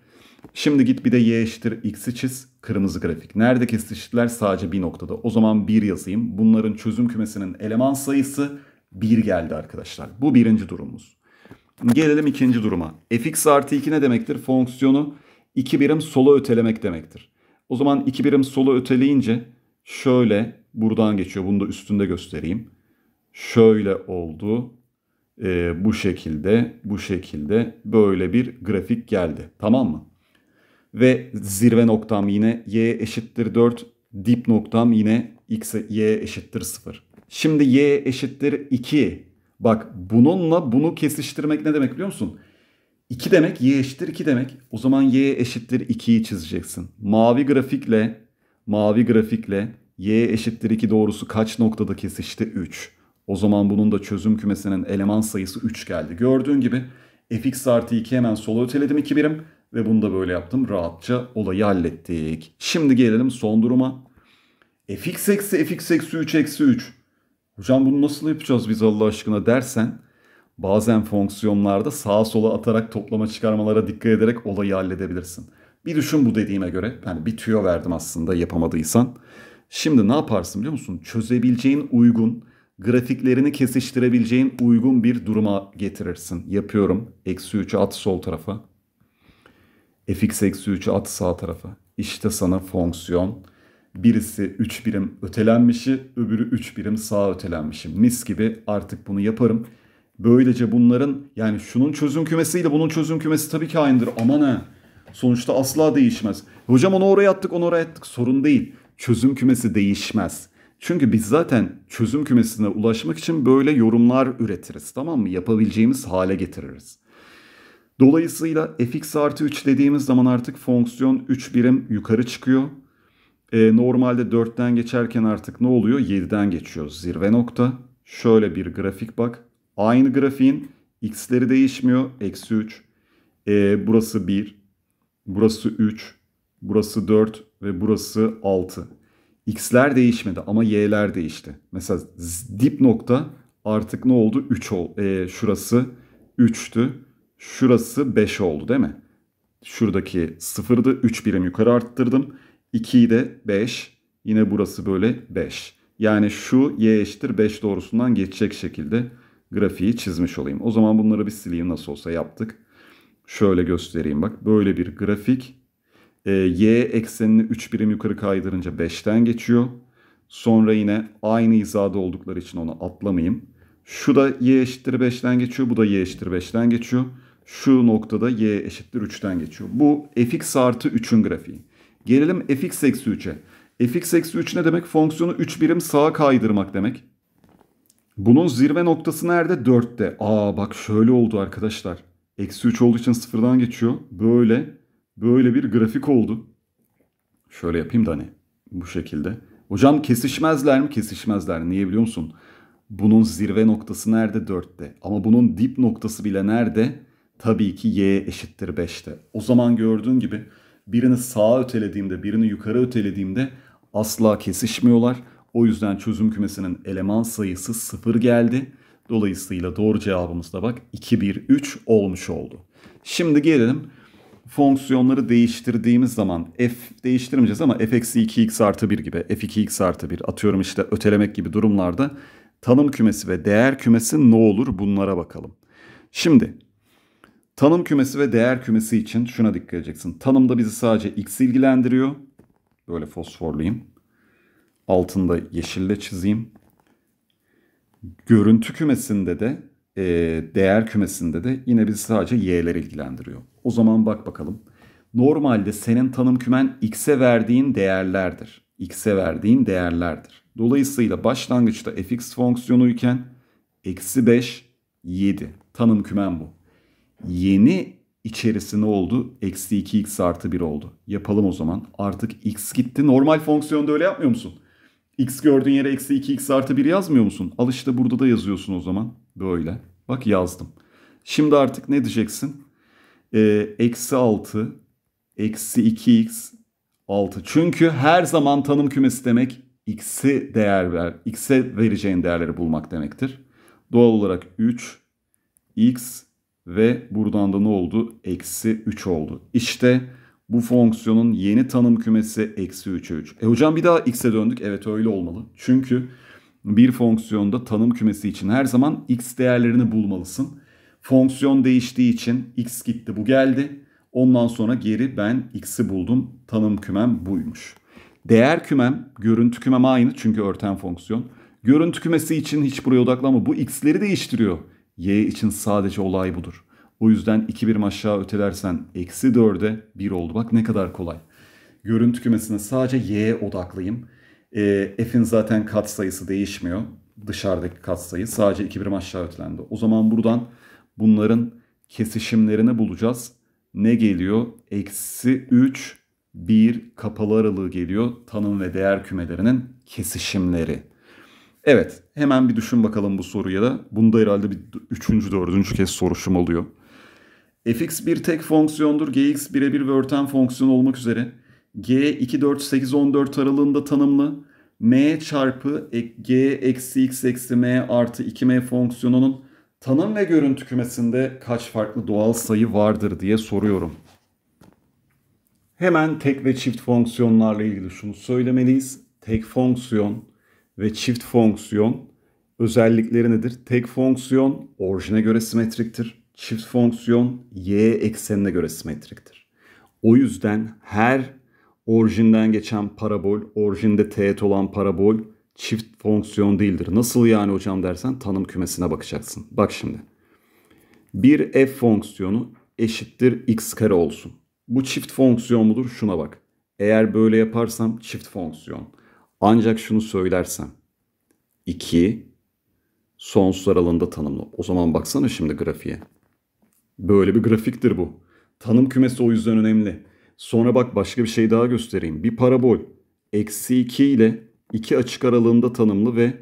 Şimdi git bir de y eşittir x'i çiz. Kırmızı grafik. Nerede kesiştiler? Sadece bir noktada. O zaman 1 yazayım. Bunların çözüm kümesinin eleman sayısı 1 geldi arkadaşlar. Bu birinci durumumuz. Gelelim ikinci duruma. fx artı 2 ne demektir? Fonksiyonu 2 birim sola ötelemek demektir. O zaman 2 birim sola öteleyince şöyle buradan geçiyor. Bunu da üstünde göstereyim. Şöyle oldu. Ee, bu şekilde, bu şekilde böyle bir grafik geldi. Tamam mı? Ve zirve noktam yine y eşittir 4. Dip noktam yine x y eşittir 0. Şimdi y eşittir 2. Bak bununla bunu kesiştirmek ne demek biliyor musun? 2 demek y eşittir 2 demek. O zaman y eşittir 2'yi çizeceksin. Mavi grafikle mavi grafikle y eşittir 2 doğrusu kaç noktada kesişti? 3. O zaman bunun da çözüm kümesinin eleman sayısı 3 geldi. Gördüğün gibi fx artı 2 hemen sola öteledim 2 birim. Ve bunu da böyle yaptım. Rahatça olayı hallettik. Şimdi gelelim son duruma. fx eksi fx eksi 3 eksi 3. Hocam bunu nasıl yapacağız biz Allah aşkına dersen bazen fonksiyonlarda sağa sola atarak toplama çıkarmalara dikkat ederek olayı halledebilirsin. Bir düşün bu dediğime göre. Yani bir tüyo verdim aslında yapamadıysan. Şimdi ne yaparsın biliyor musun? Çözebileceğin uygun, grafiklerini kesiştirebileceğin uygun bir duruma getirirsin. Yapıyorum. Eksi 3'ü at sol tarafa fx eksi 3'ü at sağ tarafa. İşte sana fonksiyon. Birisi 3 birim ötelenmişi, öbürü 3 birim sağ ötelenmişi. Mis gibi artık bunu yaparım. Böylece bunların yani şunun çözüm kümesiyle bunun çözüm kümesi tabii ki aynıdır. Aman ha. Sonuçta asla değişmez. Hocam onu oraya attık, onu oraya attık. Sorun değil. Çözüm kümesi değişmez. Çünkü biz zaten çözüm kümesine ulaşmak için böyle yorumlar üretiriz tamam mı? Yapabileceğimiz hale getiririz. Dolayısıyla fx artı 3 dediğimiz zaman artık fonksiyon 3 birim yukarı çıkıyor. E, normalde 4'ten geçerken artık ne oluyor? 7'den geçiyoruz. Zirve nokta. Şöyle bir grafik bak. Aynı grafiğin x'leri değişmiyor. Eksi 3. E, burası 1. Burası 3. Burası 4 ve burası 6. X'ler değişmedi ama y'ler değişti. Mesela dip nokta artık ne oldu? 3 ol. E, şurası 3'tü. Şurası 5 oldu değil mi? Şuradaki 0'dı 3 birim yukarı arttırdım. 2'yi de 5. Yine burası böyle 5. Yani şu y eşittir 5 doğrusundan geçecek şekilde grafiği çizmiş olayım. O zaman bunları bir sileyim nasıl olsa yaptık. Şöyle göstereyim bak. Böyle bir grafik. E, y eksenini 3 birim yukarı kaydırınca 5'ten geçiyor. Sonra yine aynı hizada oldukları için onu atlamayayım. Şu da y eşittir 5'ten geçiyor. Bu da y eşittir 5'ten geçiyor şu noktada y eşittir 3'ten geçiyor. Bu fx artı 3'ün grafiği. Gelelim fx eksi 3'e. fx eksi 3 ne demek? Fonksiyonu 3 birim sağa kaydırmak demek. Bunun zirve noktası nerede? 4'te. Aa bak şöyle oldu arkadaşlar. Eksi 3 olduğu için sıfırdan geçiyor. Böyle böyle bir grafik oldu. Şöyle yapayım da hani bu şekilde. Hocam kesişmezler mi? Kesişmezler. Niye biliyor musun? Bunun zirve noktası nerede? 4'te. Ama bunun dip noktası bile nerede? tabii ki y eşittir 5'te. O zaman gördüğün gibi birini sağa ötelediğimde birini yukarı ötelediğimde asla kesişmiyorlar. O yüzden çözüm kümesinin eleman sayısı 0 geldi. Dolayısıyla doğru cevabımız da bak 2, 1, 3 olmuş oldu. Şimdi gelelim fonksiyonları değiştirdiğimiz zaman f değiştirmeyeceğiz ama f eksi 2x artı 1 gibi f 2x artı 1 atıyorum işte ötelemek gibi durumlarda tanım kümesi ve değer kümesi ne olur bunlara bakalım. Şimdi Tanım kümesi ve değer kümesi için şuna dikkat edeceksin. Tanımda bizi sadece x ilgilendiriyor. Böyle fosforlayayım. Altında yeşille çizeyim. Görüntü kümesinde de e, değer kümesinde de yine bizi sadece y'ler ilgilendiriyor. O zaman bak bakalım. Normalde senin tanım kümen x'e verdiğin değerlerdir. x'e verdiğin değerlerdir. Dolayısıyla başlangıçta fx fonksiyonu iken eksi 5, 7. Tanım kümen bu yeni içerisine oldu. Eksi 2x artı 1 oldu. Yapalım o zaman. Artık x gitti. Normal fonksiyonda öyle yapmıyor musun? x gördüğün yere eksi 2x artı 1 yazmıyor musun? Al işte burada da yazıyorsun o zaman. Böyle. Bak yazdım. Şimdi artık ne diyeceksin? Ee, eksi 6, eksi 2x, 6. Çünkü her zaman tanım kümesi demek x'i değer ver, x'e vereceğin değerleri bulmak demektir. Doğal olarak 3, x, ve buradan da ne oldu? Eksi 3 oldu. İşte bu fonksiyonun yeni tanım kümesi eksi 3'e 3. E hocam bir daha x'e döndük. Evet öyle olmalı. Çünkü bir fonksiyonda tanım kümesi için her zaman x değerlerini bulmalısın. Fonksiyon değiştiği için x gitti bu geldi. Ondan sonra geri ben x'i buldum. Tanım kümem buymuş. Değer kümem, görüntü kümem aynı çünkü örten fonksiyon. Görüntü kümesi için hiç buraya odaklanma. Bu x'leri değiştiriyor. Y için sadece olay budur. O yüzden 2 birim aşağı ötelersen eksi 4'e 1 oldu. Bak ne kadar kolay. Görüntü kümesine sadece y'ye odaklıyım. E, f'in zaten katsayısı değişmiyor. Dışarıdaki katsayı sadece 2 birim aşağı ötelendi. O zaman buradan bunların kesişimlerini bulacağız. Ne geliyor? Eksi 3, 1 kapalı aralığı geliyor. Tanım ve değer kümelerinin kesişimleri. Evet hemen bir düşün bakalım bu soruya da. Bunda herhalde bir üçüncü dördüncü kez soruşum oluyor. fx bir tek fonksiyondur. gx birebir ve örten fonksiyon olmak üzere. g 2 4 8 14 aralığında tanımlı. m çarpı e, g eksi x eksi m artı 2m fonksiyonunun tanım ve görüntü kümesinde kaç farklı doğal sayı vardır diye soruyorum. Hemen tek ve çift fonksiyonlarla ilgili şunu söylemeliyiz. Tek fonksiyon ve çift fonksiyon özellikleri nedir? Tek fonksiyon orijine göre simetriktir. Çift fonksiyon y eksenine göre simetriktir. O yüzden her orijinden geçen parabol, orijinde teğet olan parabol çift fonksiyon değildir. Nasıl yani hocam dersen tanım kümesine bakacaksın. Bak şimdi. Bir f fonksiyonu eşittir x kare olsun. Bu çift fonksiyon mudur? Şuna bak. Eğer böyle yaparsam çift fonksiyon. Ancak şunu söylersem 2 sonsuz aralığında tanımlı. O zaman baksana şimdi grafiğe. Böyle bir grafiktir bu. Tanım kümesi o yüzden önemli. Sonra bak başka bir şey daha göstereyim. Bir parabol eksi 2 ile 2 açık aralığında tanımlı ve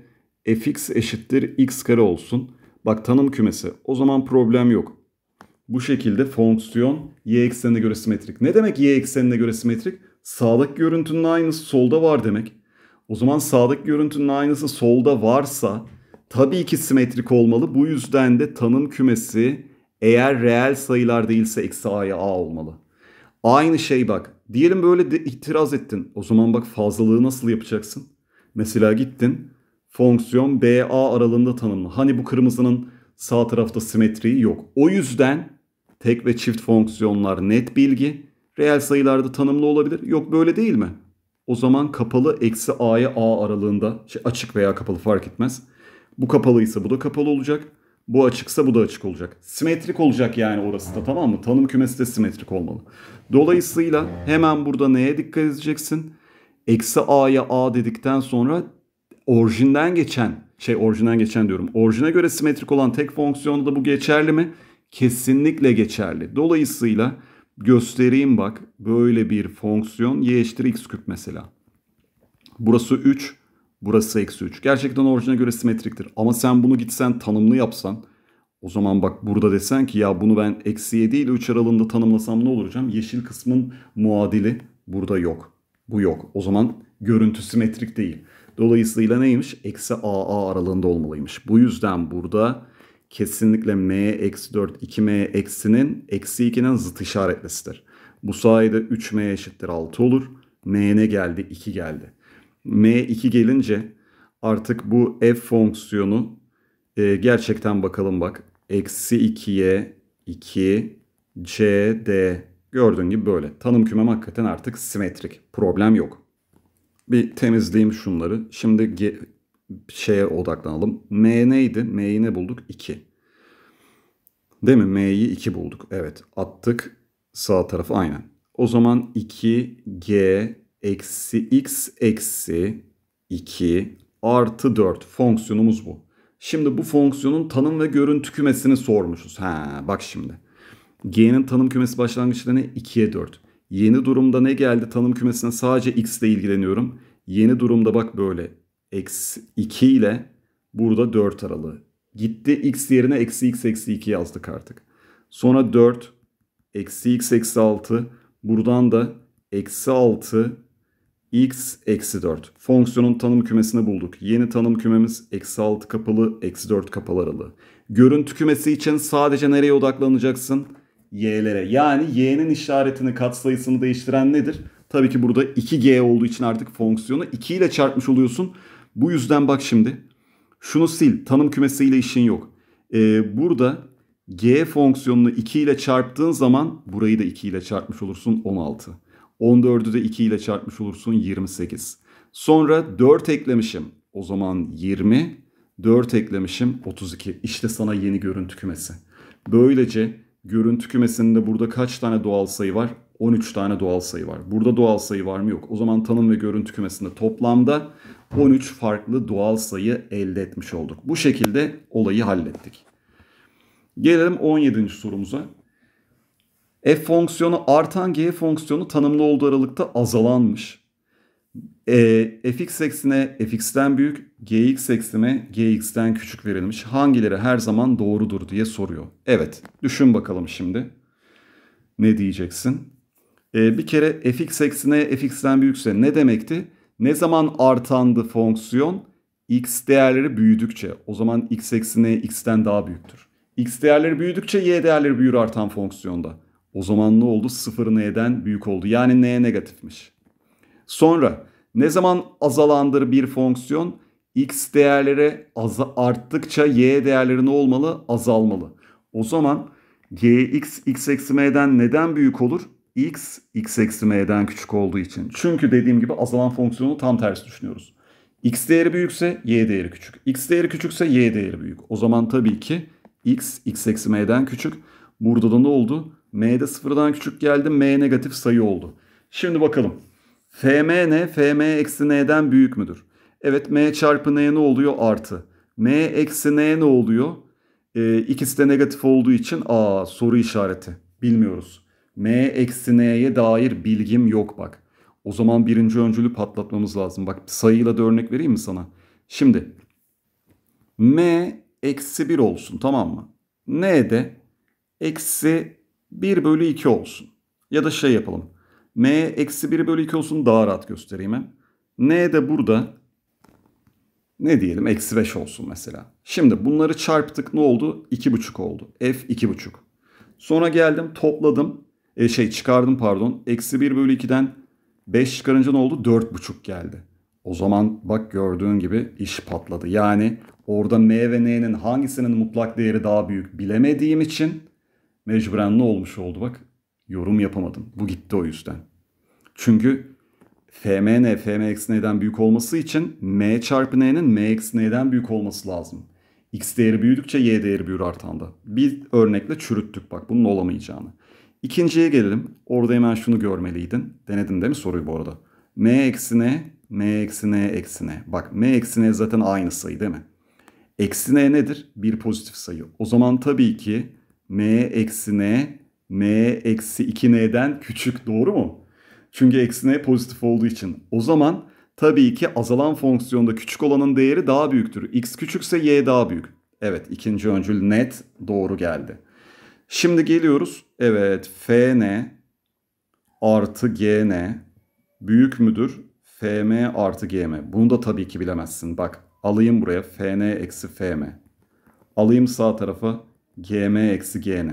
fx eşittir x kare olsun. Bak tanım kümesi. O zaman problem yok. Bu şekilde fonksiyon y eksenine göre simetrik. Ne demek y eksenine göre simetrik? Sağdaki görüntünün aynısı solda var demek. O zaman sağdaki görüntünün aynısı solda varsa tabii ki simetrik olmalı. Bu yüzden de tanım kümesi eğer reel sayılar değilse eksi a'ya a olmalı. Aynı şey bak. Diyelim böyle de itiraz ettin. O zaman bak fazlalığı nasıl yapacaksın? Mesela gittin fonksiyon b a aralığında tanımlı. Hani bu kırmızının sağ tarafta simetriği yok. O yüzden tek ve çift fonksiyonlar net bilgi. Reel sayılarda tanımlı olabilir. Yok böyle değil mi? O zaman kapalı eksi a'ya a aralığında şey açık veya kapalı fark etmez. Bu kapalıysa bu da kapalı olacak. Bu açıksa bu da açık olacak. Simetrik olacak yani orası da tamam mı? Tanım kümesi de simetrik olmalı. Dolayısıyla hemen burada neye dikkat edeceksin? Eksi a'ya a dedikten sonra orijinden geçen şey orijinden geçen diyorum. Orijine göre simetrik olan tek fonksiyonda da bu geçerli mi? Kesinlikle geçerli. Dolayısıyla göstereyim bak böyle bir fonksiyon y eşittir x küp mesela. Burası 3, burası eksi 3. Gerçekten orijine göre simetriktir. Ama sen bunu gitsen tanımlı yapsan o zaman bak burada desen ki ya bunu ben eksi 7 ile 3 aralığında tanımlasam ne olur hocam? Yeşil kısmın muadili burada yok. Bu yok. O zaman görüntü simetrik değil. Dolayısıyla neymiş? Eksi AA aralığında olmalıymış. Bu yüzden burada kesinlikle m eksi 4 2m eksinin eksi 2'nin zıt işaretlisidir. Bu sayede 3m eşittir 6 olur. m ne geldi? 2 geldi. m 2 gelince artık bu f fonksiyonu e, gerçekten bakalım bak. Eksi 2'ye 2 cd gördüğün gibi böyle. Tanım kümem hakikaten artık simetrik. Problem yok. Bir temizleyeyim şunları. Şimdi şeye odaklanalım. M neydi? M'yi ne bulduk? 2. Değil mi? M'yi 2 bulduk. Evet. Attık. Sağ tarafı aynen. O zaman 2G eksi X eksi 2 artı 4 fonksiyonumuz bu. Şimdi bu fonksiyonun tanım ve görüntü kümesini sormuşuz. Ha, bak şimdi. G'nin tanım kümesi başlangıçta ne? 2'ye 4. Yeni durumda ne geldi? Tanım kümesine sadece x ile ilgileniyorum. Yeni durumda bak böyle eksi 2 ile burada 4 aralığı. Gitti x yerine eksi x eksi 2 yazdık artık. Sonra 4 eksi x eksi 6 buradan da eksi 6 x eksi 4. Fonksiyonun tanım kümesini bulduk. Yeni tanım kümemiz eksi 6 kapalı eksi 4 kapalı aralığı. Görüntü kümesi için sadece nereye odaklanacaksın? Y'lere. Yani y'nin işaretini katsayısını değiştiren nedir? Tabii ki burada 2g olduğu için artık fonksiyonu 2 ile çarpmış oluyorsun. Bu yüzden bak şimdi. Şunu sil. Tanım kümesiyle işin yok. Ee, burada g fonksiyonunu 2 ile çarptığın zaman burayı da 2 ile çarpmış olursun 16. 14'ü de 2 ile çarpmış olursun 28. Sonra 4 eklemişim. O zaman 20. 4 eklemişim 32. İşte sana yeni görüntü kümesi. Böylece görüntü kümesinde burada kaç tane doğal sayı var? 13 tane doğal sayı var. Burada doğal sayı var mı? Yok. O zaman tanım ve görüntü kümesinde toplamda 13 farklı doğal sayı elde etmiş olduk. Bu şekilde olayı hallettik. Gelelim 17. sorumuza. F fonksiyonu artan G fonksiyonu tanımlı olduğu aralıkta azalanmış. E, fx eksine fx'ten büyük, gx eksime gx'ten küçük verilmiş. Hangileri her zaman doğrudur diye soruyor. Evet, düşün bakalım şimdi. Ne diyeceksin? Ee, bir kere fx eksine fx'den büyükse ne demekti? Ne zaman artandı fonksiyon? x değerleri büyüdükçe. O zaman x eksine x'ten daha büyüktür. x değerleri büyüdükçe y değerleri büyür artan fonksiyonda. O zaman ne oldu? Sıfır n'den büyük oldu. Yani n'ye negatifmiş. Sonra ne zaman azalandır bir fonksiyon? x değerleri arttıkça y değerleri ne olmalı? Azalmalı. O zaman y x x eksi m'den neden büyük olur? x x eksi m'den küçük olduğu için. Çünkü dediğim gibi azalan fonksiyonu tam tersi düşünüyoruz. x değeri büyükse y değeri küçük. x değeri küçükse y değeri büyük. O zaman tabii ki x x eksi m'den küçük. Burada da ne oldu? m de sıfırdan küçük geldi. m negatif sayı oldu. Şimdi bakalım. fm ne? fm eksi n'den büyük müdür? Evet m çarpı n ne oluyor? Artı. m eksi n ne oluyor? Ee, ikisi de negatif olduğu için aa soru işareti. Bilmiyoruz. M eksi N'ye dair bilgim yok bak. O zaman birinci öncülü patlatmamız lazım. Bak sayıyla da örnek vereyim mi sana? Şimdi M eksi 1 olsun tamam mı? N de eksi 1 bölü 2 olsun. Ya da şey yapalım. M eksi 1 bölü 2 olsun daha rahat göstereyim hem. N de burada ne diyelim eksi 5 olsun mesela. Şimdi bunları çarptık ne oldu? 2,5 oldu. F 2,5. Sonra geldim topladım e, şey çıkardım pardon. Eksi 1 bölü 2'den 5 çıkarınca ne oldu? 4,5 geldi. O zaman bak gördüğün gibi iş patladı. Yani orada M ve N'nin hangisinin mutlak değeri daha büyük bilemediğim için mecburen ne olmuş oldu bak. Yorum yapamadım. Bu gitti o yüzden. Çünkü Fmn, Fm eksi n'den büyük olması için m çarpı n'nin m eksi n'den büyük olması lazım. x değeri büyüdükçe y değeri büyür artanda. Bir örnekle çürüttük bak bunun olamayacağını. İkinciye gelelim. Orada hemen şunu görmeliydin. Denedin değil mi soruyu bu arada? M eksi N, M eksi N eksi N. Bak M eksi N zaten aynı sayı değil mi? Eksi N nedir? Bir pozitif sayı. O zaman tabii ki M eksi N, M eksi 2N'den küçük doğru mu? Çünkü eksi N pozitif olduğu için. O zaman tabii ki azalan fonksiyonda küçük olanın değeri daha büyüktür. X küçükse Y daha büyük. Evet ikinci öncül net doğru geldi. Şimdi geliyoruz. Evet Fn artı Gn büyük müdür Fm artı Gm. Bunu da tabii ki bilemezsin. Bak alayım buraya Fn eksi Fm. Alayım sağ tarafa Gm eksi Gn.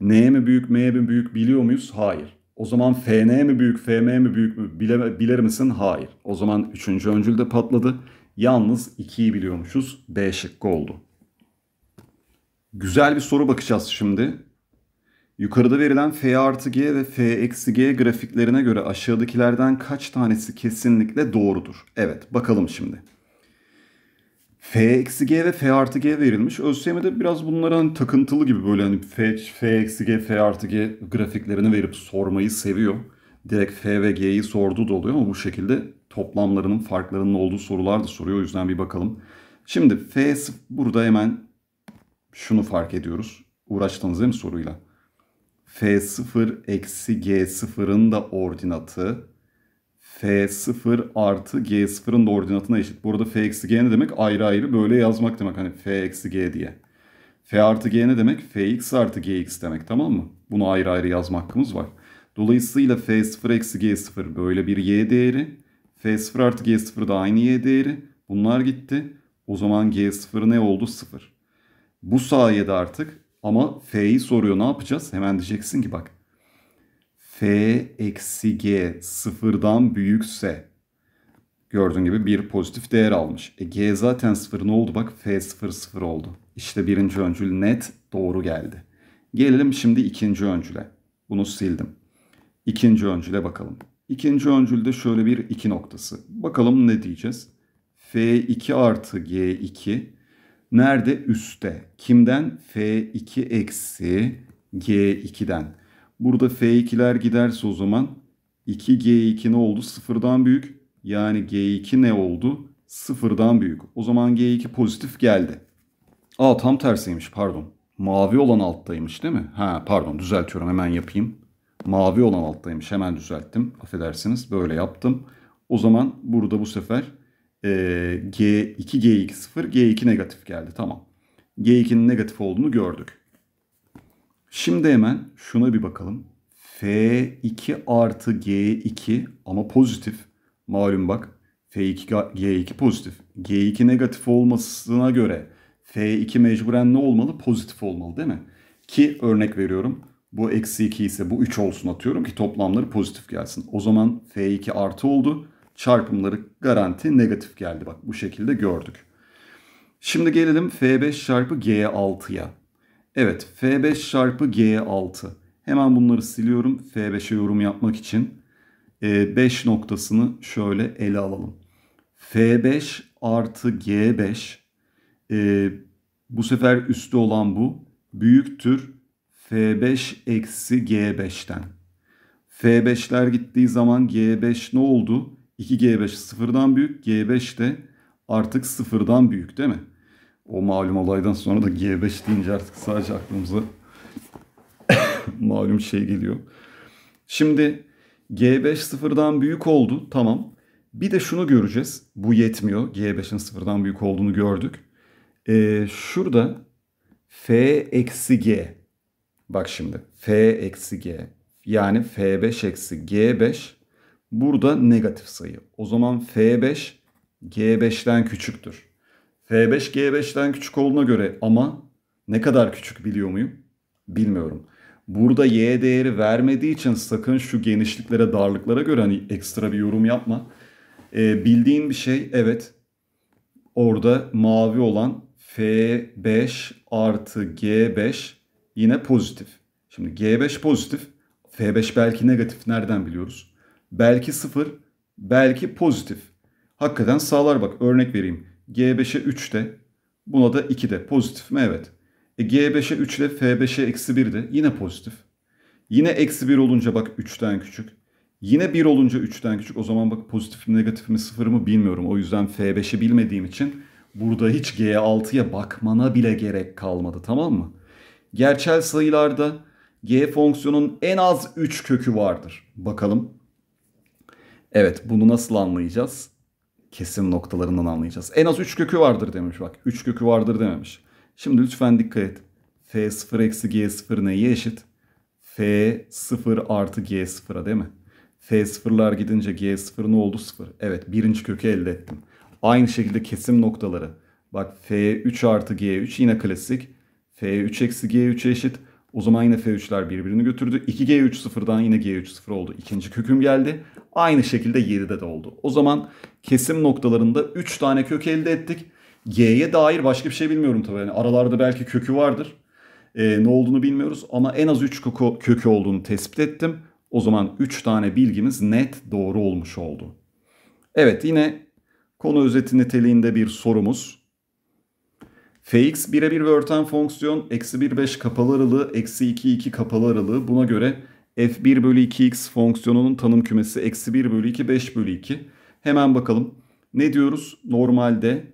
N mi büyük M mi büyük biliyor muyuz? Hayır. O zaman Fn mi büyük Fm mi büyük mü bile, bilir misin? Hayır. O zaman 3. öncül de patladı. Yalnız 2'yi biliyormuşuz. B şıkkı oldu. Güzel bir soru bakacağız şimdi. Yukarıda verilen f artı g ve f eksi g grafiklerine göre aşağıdakilerden kaç tanesi kesinlikle doğrudur? Evet bakalım şimdi. f eksi g ve f artı g verilmiş. ÖSYM'de biraz bunlara hani takıntılı gibi böyle hani f, f eksi g, f artı g grafiklerini verip sormayı seviyor. Direkt f ve g'yi sorduğu da oluyor ama bu şekilde toplamlarının farklarının olduğu sorular da soruyor. O yüzden bir bakalım. Şimdi f burada hemen şunu fark ediyoruz. Uğraştınız değil mi soruyla? F0 eksi G0'ın da ordinatı F0 artı G0'ın da ordinatına eşit. Burada F eksi G ne demek? Ayrı ayrı böyle yazmak demek. Hani F eksi G diye. F artı G ne demek? Fx artı Gx demek tamam mı? Bunu ayrı ayrı yazma hakkımız var. Dolayısıyla F0 eksi G0 böyle bir Y değeri. F0 artı G0 da aynı Y değeri. Bunlar gitti. O zaman G0 ne oldu? 0. Bu sayede artık ama F'yi soruyor ne yapacağız? Hemen diyeceksin ki bak. F eksi G sıfırdan büyükse gördüğün gibi bir pozitif değer almış. E, G zaten sıfır ne oldu? Bak F sıfır sıfır oldu. İşte birinci öncül net doğru geldi. Gelelim şimdi ikinci öncüle. Bunu sildim. İkinci öncüle bakalım. İkinci öncülde şöyle bir iki noktası. Bakalım ne diyeceğiz? F2 artı G2 Nerede? Üste. Kimden? F2 eksi G2'den. Burada F2'ler giderse o zaman 2G2 ne oldu? Sıfırdan büyük. Yani G2 ne oldu? Sıfırdan büyük. O zaman G2 pozitif geldi. Aa tam tersiymiş pardon. Mavi olan alttaymış değil mi? Ha pardon düzeltiyorum hemen yapayım. Mavi olan alttaymış hemen düzelttim. Affedersiniz böyle yaptım. O zaman burada bu sefer G2 G2 0 G2 negatif geldi. Tamam. G2'nin negatif olduğunu gördük. Şimdi hemen şuna bir bakalım. F2 artı G2 ama pozitif. Malum bak F2 G2 pozitif. G2 negatif olmasına göre F2 mecburen ne olmalı? Pozitif olmalı değil mi? Ki örnek veriyorum. Bu eksi 2 ise bu 3 olsun atıyorum ki toplamları pozitif gelsin. O zaman F2 artı oldu çarpımları garanti negatif geldi. Bak bu şekilde gördük. Şimdi gelelim F5 çarpı G6'ya. Evet F5 çarpı G6. Hemen bunları siliyorum F5'e yorum yapmak için. E, ee, 5 noktasını şöyle ele alalım. F5 artı G5. E, ee, bu sefer üstte olan bu. Büyüktür F5 eksi G5'ten. F5'ler gittiği zaman G5 ne oldu? 2G5 sıfırdan büyük. G5 de artık sıfırdan büyük değil mi? O malum olaydan sonra da G5 deyince artık sadece aklımıza <coughs> malum şey geliyor. Şimdi G5 sıfırdan büyük oldu. Tamam. Bir de şunu göreceğiz. Bu yetmiyor. G5'in sıfırdan büyük olduğunu gördük. Ee, şurada F eksi G. Bak şimdi. F eksi G. Yani F5 eksi G5 Burada negatif sayı. O zaman F5 G5'ten küçüktür. F5 G5'ten küçük olduğuna göre ama ne kadar küçük biliyor muyum? Bilmiyorum. Burada Y değeri vermediği için sakın şu genişliklere, darlıklara göre hani ekstra bir yorum yapma. Ee, bildiğin bir şey evet orada mavi olan F5 artı G5 yine pozitif. Şimdi G5 pozitif, F5 belki negatif nereden biliyoruz? Belki sıfır, belki pozitif. Hakikaten sağlar bak örnek vereyim. G5'e 3 de buna da 2 de pozitif mi? Evet. E, G5'e 3 de F5'e eksi 1 de yine pozitif. Yine eksi 1 olunca bak 3'ten küçük. Yine 1 olunca 3'ten küçük. O zaman bak pozitif mi negatif mi sıfır mı bilmiyorum. O yüzden F5'i bilmediğim için burada hiç G6'ya bakmana bile gerek kalmadı tamam mı? Gerçel sayılarda G fonksiyonun en az 3 kökü vardır. Bakalım. Evet bunu nasıl anlayacağız? Kesim noktalarından anlayacağız. En az 3 kökü vardır demiş bak. 3 kökü vardır dememiş. Şimdi lütfen dikkat et. F0 eksi G0 neye eşit? F0 artı G0'a değil mi? F0'lar gidince G0 ne oldu? 0. Evet birinci kökü elde ettim. Aynı şekilde kesim noktaları. Bak F3 artı G3 yine klasik. F3 eksi G3 eşit. O zaman yine F3'ler birbirini götürdü. 2G3 sıfırdan yine G3 sıfır oldu. İkinci köküm geldi. Aynı şekilde 7'de de oldu. O zaman kesim noktalarında 3 tane kök elde ettik. G'ye dair başka bir şey bilmiyorum tabii. Yani aralarda belki kökü vardır. Ee, ne olduğunu bilmiyoruz ama en az 3 kökü olduğunu tespit ettim. O zaman 3 tane bilgimiz net doğru olmuş oldu. Evet yine konu özeti niteliğinde bir sorumuz. Fx birebir bir örten fonksiyon. Eksi 1 5 kapalı aralığı. Eksi 2 2 kapalı aralığı. Buna göre f1 bölü 2x fonksiyonunun tanım kümesi eksi 1 bölü 2 5 bölü 2. Hemen bakalım. Ne diyoruz? Normalde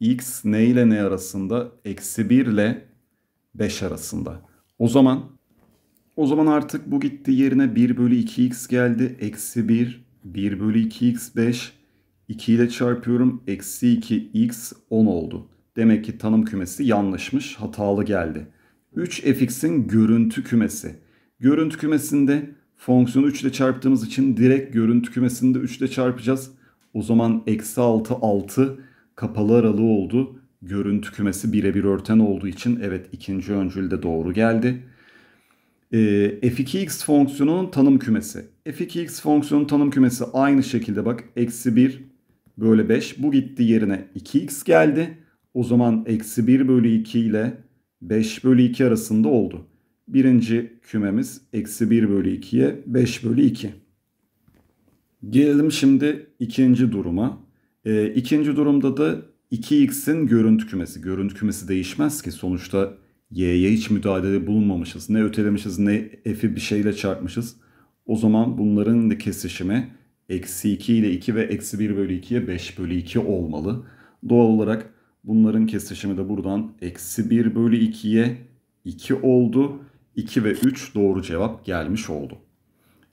x ne ile ne arasında? Eksi 1 ile 5 arasında. O zaman o zaman artık bu gitti yerine 1 bölü 2x geldi. Eksi 1, 1 bölü 2x 5. 2 ile çarpıyorum. Eksi 2x 10 oldu. Demek ki tanım kümesi yanlışmış, hatalı geldi. 3fx'in görüntü kümesi. Görüntü kümesinde fonksiyonu 3 ile çarptığımız için direkt görüntü kümesinde 3 ile çarpacağız. O zaman eksi 6 6 kapalı aralığı oldu. Görüntü kümesi birebir örten olduğu için evet ikinci öncül de doğru geldi. E, ee, f2x fonksiyonunun tanım kümesi. f2x fonksiyonun tanım kümesi aynı şekilde bak eksi 1 bölü 5 bu gitti yerine 2x geldi. O zaman eksi 1 bölü 2 ile 5 bölü 2 arasında oldu. Birinci kümemiz eksi 1 bölü 2'ye 5 bölü 2. Gelelim şimdi ikinci duruma. E, ikinci durumda da 2x'in görüntü kümesi. Görüntü kümesi değişmez ki. Sonuçta y'ye hiç müdahalede bulunmamışız. Ne ötelemişiz ne f'i bir şeyle çarpmışız. O zaman bunların kesişimi eksi 2 ile 2 ve eksi 1 bölü 2'ye 5 bölü 2 olmalı. Doğal olarak Bunların kesişimi de buradan eksi 1 bölü 2'ye 2 oldu. 2 ve 3 doğru cevap gelmiş oldu.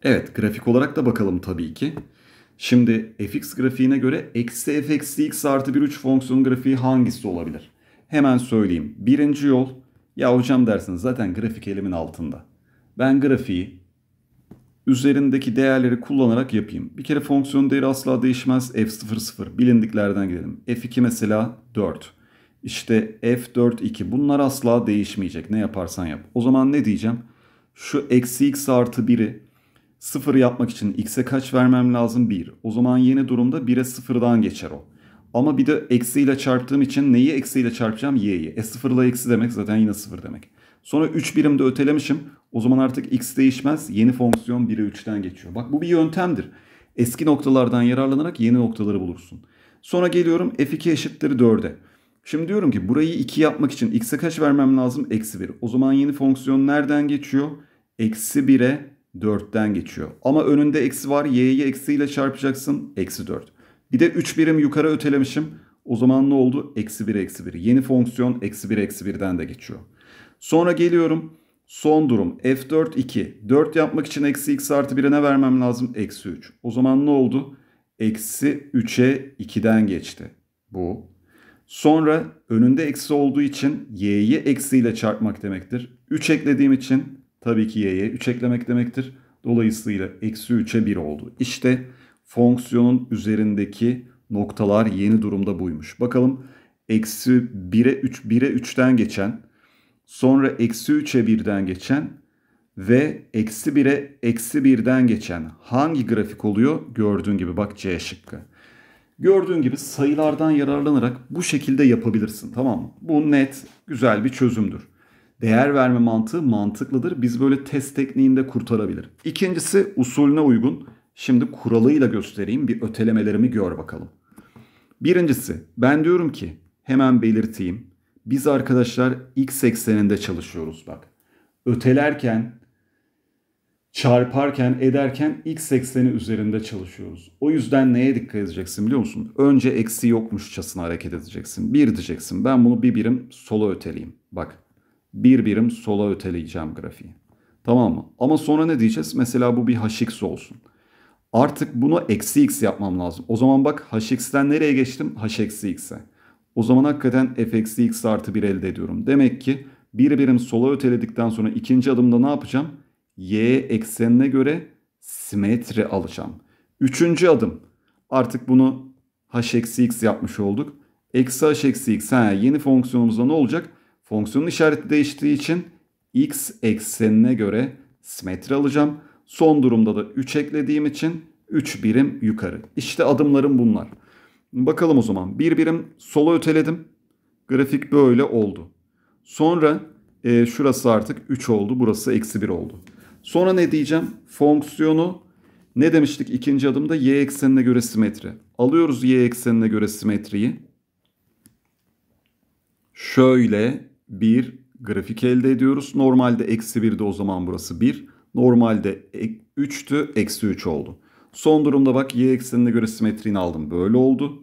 Evet grafik olarak da bakalım tabii ki. Şimdi fx grafiğine göre eksi f eksi x artı 1 3 fonksiyon grafiği hangisi olabilir? Hemen söyleyeyim. Birinci yol ya hocam dersiniz zaten grafik elimin altında. Ben grafiği üzerindeki değerleri kullanarak yapayım. Bir kere fonksiyon değeri asla değişmez. F00 bilindiklerden gidelim. F2 mesela 4. İşte F4 2 bunlar asla değişmeyecek ne yaparsan yap. O zaman ne diyeceğim? Şu eksi x artı 1'i 0 yapmak için x'e kaç vermem lazım? 1. O zaman yeni durumda 1'e 0'dan geçer o. Ama bir de eksiyle çarptığım için neyi eksiyle çarpacağım? Y'yi. E 0 ile eksi demek zaten yine 0 demek. Sonra 3 birimde ötelemişim. O zaman artık x değişmez. Yeni fonksiyon 1'e 3'ten geçiyor. Bak bu bir yöntemdir. Eski noktalardan yararlanarak yeni noktaları bulursun. Sonra geliyorum f2 eşittir 4'e. Şimdi diyorum ki burayı 2 yapmak için x'e kaç vermem lazım? Eksi 1. O zaman yeni fonksiyon nereden geçiyor? Eksi 1'e 4'ten geçiyor. Ama önünde eksi var. y'yi eksiyle çarpacaksın. Eksi 4. Bir de 3 birim yukarı ötelemişim. O zaman ne oldu? Eksi 1 eksi 1. Yeni fonksiyon eksi 1 eksi 1'den de geçiyor. Sonra geliyorum. Son durum F4 2. 4 yapmak için eksi x artı 1'e ne vermem lazım? Eksi 3. O zaman ne oldu? Eksi 3'e 2'den geçti. Bu. Sonra önünde eksi olduğu için y'yi eksiyle çarpmak demektir. 3 eklediğim için tabii ki y'ye 3 eklemek demektir. Dolayısıyla eksi 3'e 1 oldu. İşte fonksiyonun üzerindeki noktalar yeni durumda buymuş. Bakalım eksi 1'e 3, 1'e 3'ten geçen sonra eksi 3'e birden geçen ve eksi 1'e eksi birden geçen hangi grafik oluyor? Gördüğün gibi bak C şıkkı. Gördüğün gibi sayılardan yararlanarak bu şekilde yapabilirsin tamam mı? Bu net güzel bir çözümdür. Değer verme mantığı mantıklıdır. Biz böyle test tekniğinde kurtarabilir. İkincisi usulüne uygun. Şimdi kuralıyla göstereyim bir ötelemelerimi gör bakalım. Birincisi ben diyorum ki hemen belirteyim. Biz arkadaşlar x ekseninde çalışıyoruz bak. Ötelerken, çarparken, ederken x ekseni üzerinde çalışıyoruz. O yüzden neye dikkat edeceksin biliyor musun? Önce eksi yokmuşçasına hareket edeceksin. Bir diyeceksin ben bunu bir birim sola öteleyeyim. Bak bir birim sola öteleyeceğim grafiği. Tamam mı? Ama sonra ne diyeceğiz? Mesela bu bir hx olsun. Artık bunu eksi x yapmam lazım. O zaman bak hx'den nereye geçtim? h eksi x'e. O zaman hakikaten f x artı 1 elde ediyorum. Demek ki bir birim sola öteledikten sonra ikinci adımda ne yapacağım? Y eksenine göre simetri alacağım. Üçüncü adım. Artık bunu h eksi x yapmış olduk. Eksi h eksi x. Ha, yeni fonksiyonumuzda ne olacak? Fonksiyonun işareti değiştiği için x eksenine göre simetri alacağım. Son durumda da 3 eklediğim için 3 birim yukarı. İşte adımlarım bunlar. Bakalım o zaman. Bir birim sola öteledim. Grafik böyle oldu. Sonra e, şurası artık 3 oldu. Burası eksi 1 oldu. Sonra ne diyeceğim? Fonksiyonu ne demiştik ikinci adımda? Y eksenine göre simetri. Alıyoruz Y eksenine göre simetriyi. Şöyle bir grafik elde ediyoruz. Normalde eksi 1'de o zaman burası 1. Normalde 3'tü eksi 3 oldu. Son durumda bak y eksenine göre simetriğini aldım. Böyle oldu.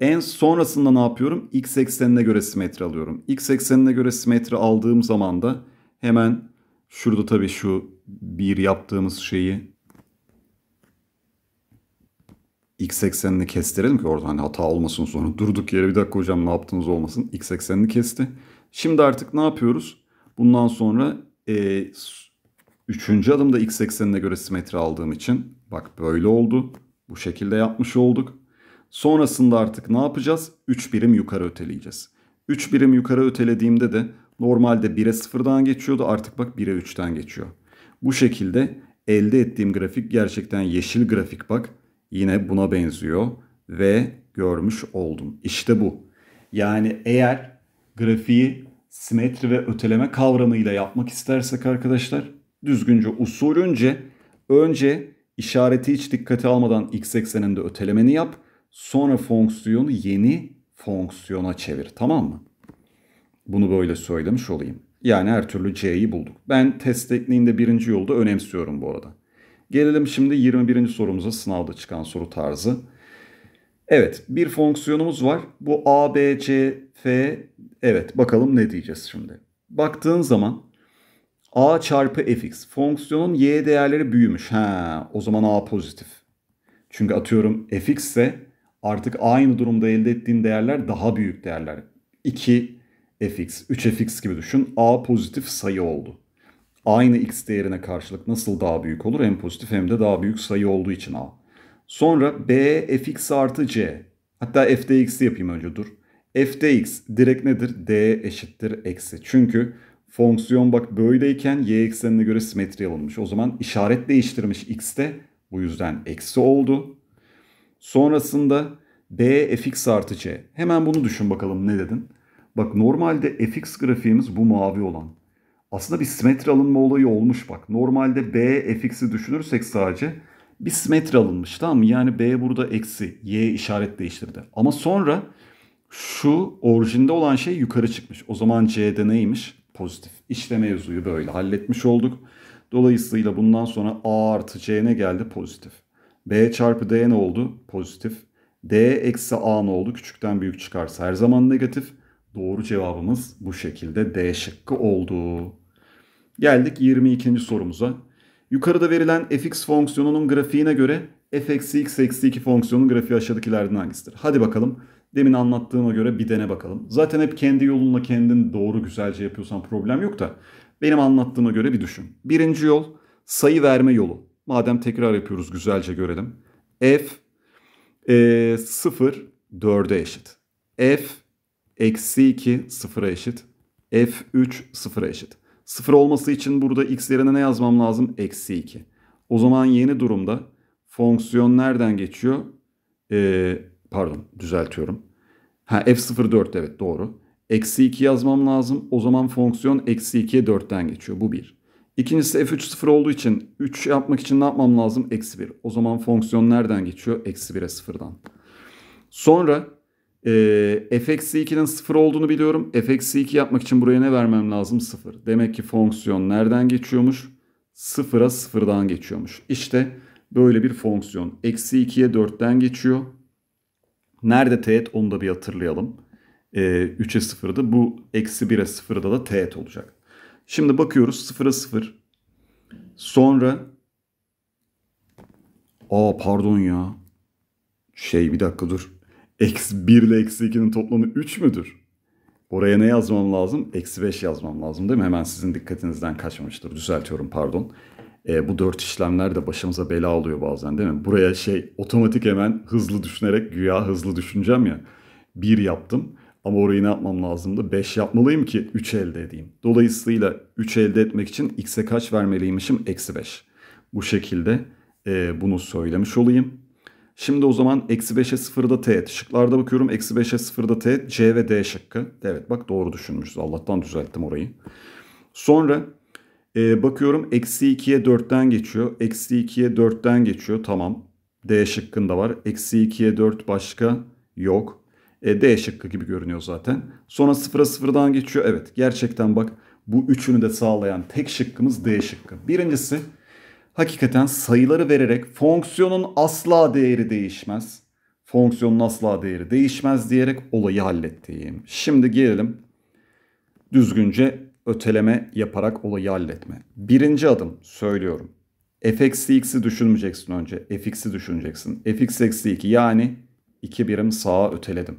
En sonrasında ne yapıyorum? X eksenine göre simetri alıyorum. X eksenine göre simetri aldığım zaman da hemen şurada tabii şu bir yaptığımız şeyi x eksenini kestirelim ki orada hani hata olmasın sonra durduk yere bir dakika hocam ne yaptınız olmasın x eksenini kesti. Şimdi artık ne yapıyoruz? Bundan sonra e, üçüncü adımda x eksenine göre simetri aldığım için Bak böyle oldu. Bu şekilde yapmış olduk. Sonrasında artık ne yapacağız? 3 birim yukarı öteleyeceğiz. 3 birim yukarı ötelediğimde de normalde 1'e 0'dan geçiyordu. Artık bak 1'e 3'ten geçiyor. Bu şekilde elde ettiğim grafik gerçekten yeşil grafik bak. Yine buna benziyor ve görmüş oldum. İşte bu. Yani eğer grafiği simetri ve öteleme kavramıyla yapmak istersek arkadaşlar düzgünce usulünce önce İşareti hiç dikkate almadan x ekseninde ötelemeni yap. Sonra fonksiyonu yeni fonksiyona çevir. Tamam mı? Bunu böyle söylemiş olayım. Yani her türlü c'yi bulduk. Ben test tekniğinde birinci yolda önemsiyorum bu arada. Gelelim şimdi 21. sorumuza sınavda çıkan soru tarzı. Evet bir fonksiyonumuz var. Bu a, b, c, f. Evet bakalım ne diyeceğiz şimdi. Baktığın zaman a çarpı fx. Fonksiyonun y değerleri büyümüş. Ha, o zaman a pozitif. Çünkü atıyorum fx ise artık aynı durumda elde ettiğin değerler daha büyük değerler. 2 fx, 3 fx gibi düşün. a pozitif sayı oldu. Aynı x değerine karşılık nasıl daha büyük olur? Hem pozitif hem de daha büyük sayı olduğu için a. Sonra b fx artı c. Hatta f dx'i yapayım önce dur. f dx direkt nedir? d eşittir eksi. Çünkü Fonksiyon bak böyleyken y eksenine göre simetri alınmış. O zaman işaret değiştirmiş x'te. Bu yüzden eksi oldu. Sonrasında d fx artı c. Hemen bunu düşün bakalım ne dedin. Bak normalde fx grafiğimiz bu mavi olan. Aslında bir simetri alınma olayı olmuş bak. Normalde b fx'i düşünürsek sadece bir simetri alınmış tamam mı? Yani b burada eksi y işaret değiştirdi. Ama sonra şu orijinde olan şey yukarı çıkmış. O zaman c'de neymiş? pozitif. İşte mevzuyu böyle halletmiş olduk. Dolayısıyla bundan sonra A artı C ne geldi? Pozitif. B çarpı D ne oldu? Pozitif. D eksi A ne oldu? Küçükten büyük çıkarsa her zaman negatif. Doğru cevabımız bu şekilde D şıkkı oldu. Geldik 22. sorumuza. Yukarıda verilen fx fonksiyonunun grafiğine göre f eksi x eksi 2 fonksiyonun grafiği aşağıdakilerden hangisidir? Hadi bakalım. Demin anlattığıma göre bir dene bakalım. Zaten hep kendi yolunla kendin doğru güzelce yapıyorsan problem yok da benim anlattığıma göre bir düşün. Birinci yol sayı verme yolu. Madem tekrar yapıyoruz güzelce görelim. F e, 0 4'e eşit. F eksi 2 0'a eşit. F 3 0'a eşit. 0 olması için burada x yerine ne yazmam lazım? Eksi 2. O zaman yeni durumda fonksiyon nereden geçiyor? E, Pardon düzeltiyorum. Ha f04 evet doğru. Eksi 2 yazmam lazım. O zaman fonksiyon eksi 2'ye 4'ten geçiyor. Bu 1. İkincisi f3 0 olduğu için 3 yapmak için ne yapmam lazım? Eksi 1. O zaman fonksiyon nereden geçiyor? Eksi 1'e 0'dan. Sonra e, f eksi 2'nin 0 olduğunu biliyorum. f eksi 2 yapmak için buraya ne vermem lazım? 0. Demek ki fonksiyon nereden geçiyormuş? 0'a 0'dan geçiyormuş. İşte böyle bir fonksiyon. Eksi 2'ye 4'ten geçiyor. Nerede teğet onu da bir hatırlayalım. E, 3'e 0'dı. Bu eksi 1'e 0'da da teğet olacak. Şimdi bakıyoruz 0'a 0. Sonra Aa pardon ya. Şey bir dakika dur. Eksi 1 ile eksi 2'nin toplamı 3 müdür? Oraya ne yazmam lazım? Eksi 5 yazmam lazım değil mi? Hemen sizin dikkatinizden kaçmamıştır. Düzeltiyorum pardon. E, bu dört işlemler de başımıza bela oluyor bazen değil mi? Buraya şey otomatik hemen hızlı düşünerek güya hızlı düşüneceğim ya. Bir yaptım ama orayı ne yapmam lazımdı? Beş yapmalıyım ki üç elde edeyim. Dolayısıyla üç elde etmek için x'e kaç vermeliymişim? Eksi beş. Bu şekilde e, bunu söylemiş olayım. Şimdi o zaman eksi 5'e 0'da teğet. Şıklarda bakıyorum eksi 5'e 0'da teğet C ve D şıkkı. Evet bak doğru düşünmüşüz. Allah'tan düzelttim orayı. Sonra e, bakıyorum eksi 2'ye 4'ten geçiyor. Eksi 2'ye 4'ten geçiyor. Tamam. D şıkkında var. Eksi 2'ye 4 başka yok. E, D şıkkı gibi görünüyor zaten. Sonra 0'a 0'dan geçiyor. Evet gerçekten bak bu üçünü de sağlayan tek şıkkımız D şıkkı. Birincisi hakikaten sayıları vererek fonksiyonun asla değeri değişmez. Fonksiyonun asla değeri değişmez diyerek olayı hallettiğim. Şimdi gelelim düzgünce öteleme yaparak olayı halletme. Birinci adım söylüyorum. fx-x'i düşünmeyeceksin önce. fx'i düşüneceksin. fx-2 yani 2 birim sağa öteledim.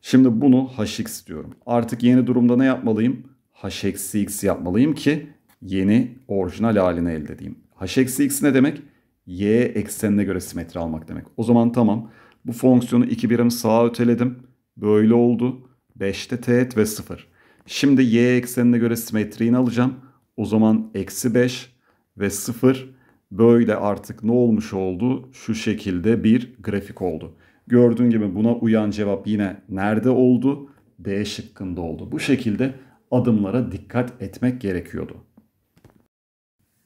Şimdi bunu hx diyorum. Artık yeni durumda ne yapmalıyım? h-x yapmalıyım ki yeni orijinal halini elde edeyim. h-x ne demek? y eksenine göre simetri almak demek. O zaman tamam bu fonksiyonu 2 birim sağa öteledim. Böyle oldu. 5'te teğet ve 0. Şimdi y eksenine göre simetriğini alacağım. O zaman eksi 5 ve 0 böyle artık ne olmuş oldu? Şu şekilde bir grafik oldu. Gördüğün gibi buna uyan cevap yine nerede oldu? B şıkkında oldu. Bu şekilde adımlara dikkat etmek gerekiyordu.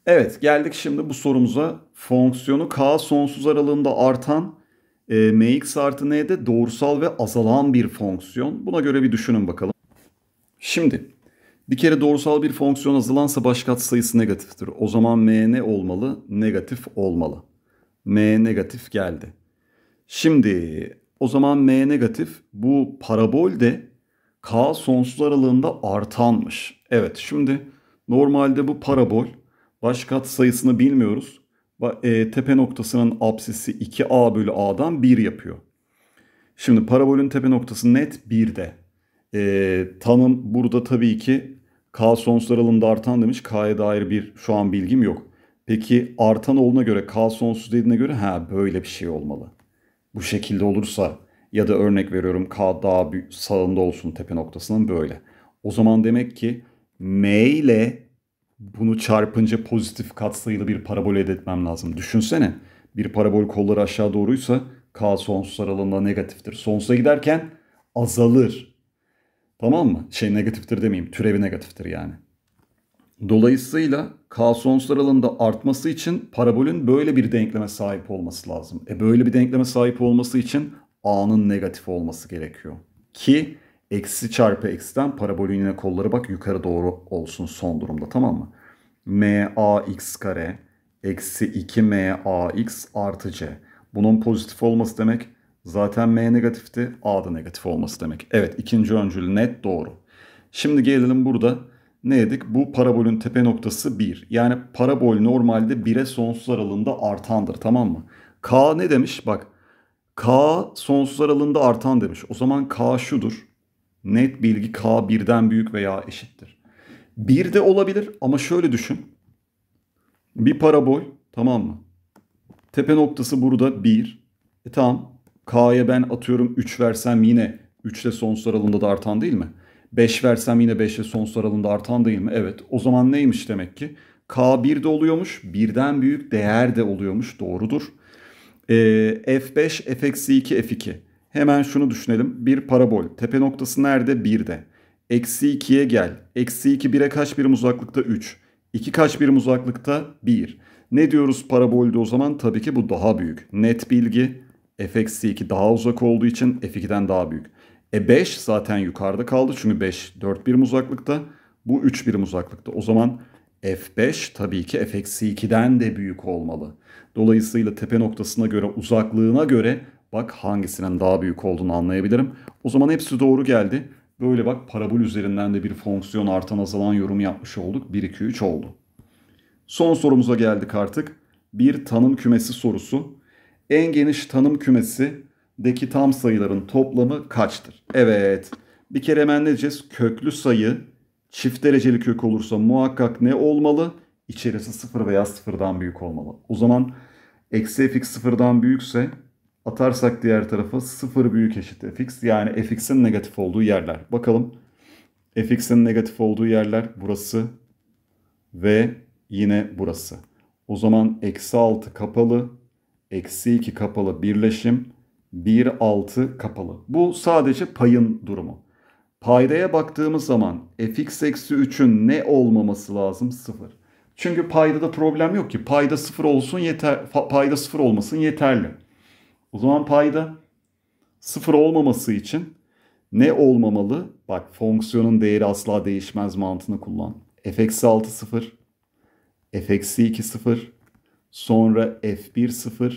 Evet geldik şimdi bu sorumuza. Fonksiyonu k sonsuz aralığında artan e, mx artı n'de doğrusal ve azalan bir fonksiyon. Buna göre bir düşünün bakalım. Şimdi bir kere doğrusal bir fonksiyon azalansa baş sayısı negatiftir. O zaman m ne olmalı? Negatif olmalı. m negatif geldi. Şimdi o zaman m negatif bu parabol de k sonsuz aralığında artanmış. Evet şimdi normalde bu parabol baş sayısını bilmiyoruz. E, tepe noktasının apsisi 2a bölü a'dan 1 yapıyor. Şimdi parabolün tepe noktası net 1'de. E, ee, tanım burada tabii ki K sonsuz aralığında artan demiş. K'ya dair bir şu an bilgim yok. Peki artan olduğuna göre K sonsuz dediğine göre ha böyle bir şey olmalı. Bu şekilde olursa ya da örnek veriyorum K daha sağında olsun tepe noktasının böyle. O zaman demek ki M ile bunu çarpınca pozitif katsayılı bir parabol elde etmem lazım. Düşünsene bir parabol kolları aşağı doğruysa K sonsuz aralığında negatiftir. Sonsuza giderken azalır. Tamam mı? Şey negatiftir demeyeyim. Türevi negatiftir yani. Dolayısıyla k son sıralığında artması için parabolün böyle bir denkleme sahip olması lazım. E böyle bir denkleme sahip olması için a'nın negatif olması gerekiyor. Ki eksi çarpı eksiden parabolün yine kolları bak yukarı doğru olsun son durumda tamam mı? m a x kare eksi 2 m a x artı c. Bunun pozitif olması demek Zaten M negatifti. A da negatif olması demek. Evet ikinci öncül net doğru. Şimdi gelelim burada. Ne dedik? Bu parabolün tepe noktası 1. Yani parabol normalde 1'e sonsuz aralığında artandır tamam mı? K ne demiş? Bak K sonsuz aralığında artan demiş. O zaman K şudur. Net bilgi K birden büyük veya eşittir. 1 de olabilir ama şöyle düşün. Bir parabol tamam mı? Tepe noktası burada 1. E tamam K'ya ben atıyorum 3 versem yine 3 ile sonsuz aralığında da artan değil mi? 5 versem yine 5 ile sonsuz aralığında artan değil mi? Evet. O zaman neymiş demek ki? K 1 de oluyormuş. Birden büyük değer de oluyormuş. Doğrudur. E, F5, F-2, F2. Hemen şunu düşünelim. Bir parabol. Tepe noktası nerede? 1'de. Eksi 2'ye gel. Eksi 2 1'e kaç birim uzaklıkta? 3. 2 kaç birim uzaklıkta? 1. Ne diyoruz parabolde o zaman? Tabii ki bu daha büyük. Net bilgi f-2 daha uzak olduğu için f2'den daha büyük. E 5 zaten yukarıda kaldı çünkü 5 4 birim uzaklıkta. Bu 3 birim uzaklıkta. O zaman f5 tabii ki f-2'den de büyük olmalı. Dolayısıyla tepe noktasına göre uzaklığına göre bak hangisinin daha büyük olduğunu anlayabilirim. O zaman hepsi doğru geldi. Böyle bak parabol üzerinden de bir fonksiyon artan azalan yorum yapmış olduk. 1, 2, 3 oldu. Son sorumuza geldik artık. Bir tanım kümesi sorusu en geniş tanım kümesi deki tam sayıların toplamı kaçtır? Evet. Bir kere hemen ne diyeceğiz? Köklü sayı çift dereceli kök olursa muhakkak ne olmalı? İçerisi sıfır veya sıfırdan büyük olmalı. O zaman eksi fx sıfırdan büyükse atarsak diğer tarafa sıfır büyük eşit fx. Yani fx'in negatif olduğu yerler. Bakalım fx'in negatif olduğu yerler burası ve yine burası. O zaman eksi 6 kapalı eksi 2 kapalı birleşim 1 6 kapalı. Bu sadece payın durumu. Paydaya baktığımız zaman fx eksi 3'ün ne olmaması lazım? 0. Çünkü payda da problem yok ki. Payda 0 olsun yeter payda 0 olmasın yeterli. O zaman payda 0 olmaması için ne olmamalı? Bak fonksiyonun değeri asla değişmez mantığını kullan. f eksi 6 0 f eksi 2 0 sonra F1 0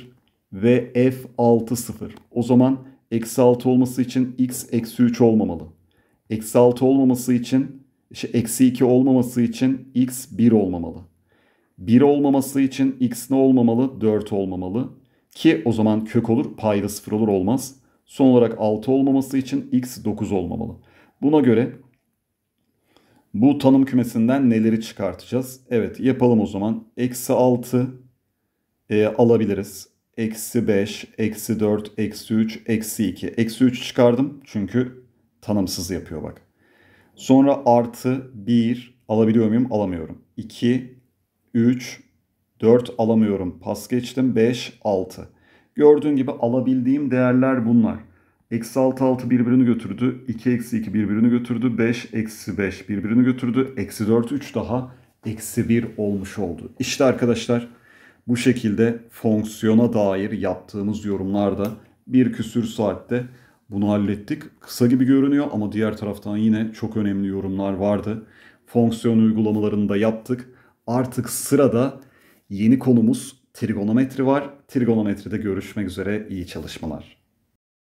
ve F6 0. O zaman eksi 6 olması için x eksi 3 olmamalı. Eksi 6 olmaması için işte eksi 2 olmaması için x 1 olmamalı. 1 olmaması için x ne olmamalı? 4 olmamalı. Ki o zaman kök olur payda 0 olur olmaz. Son olarak 6 olmaması için x 9 olmamalı. Buna göre bu tanım kümesinden neleri çıkartacağız? Evet yapalım o zaman. Eksi 6 e, alabiliriz. Eksi 5, eksi 4, eksi 3, eksi 2. Eksi 3 çıkardım çünkü tanımsız yapıyor bak. Sonra artı 1 alabiliyor muyum? Alamıyorum. 2, 3, 4 alamıyorum. Pas geçtim. 5, 6. Gördüğün gibi alabildiğim değerler bunlar. Eksi 6, 6 birbirini götürdü. 2, eksi 2 birbirini götürdü. 5, eksi 5 birbirini götürdü. Eksi 4, 3 daha. Eksi 1 olmuş oldu. İşte arkadaşlar bu şekilde fonksiyona dair yaptığımız yorumlarda bir küsür saatte bunu hallettik. Kısa gibi görünüyor ama diğer taraftan yine çok önemli yorumlar vardı. Fonksiyon uygulamalarını da yaptık. Artık sırada yeni konumuz trigonometri var. Trigonometride görüşmek üzere iyi çalışmalar.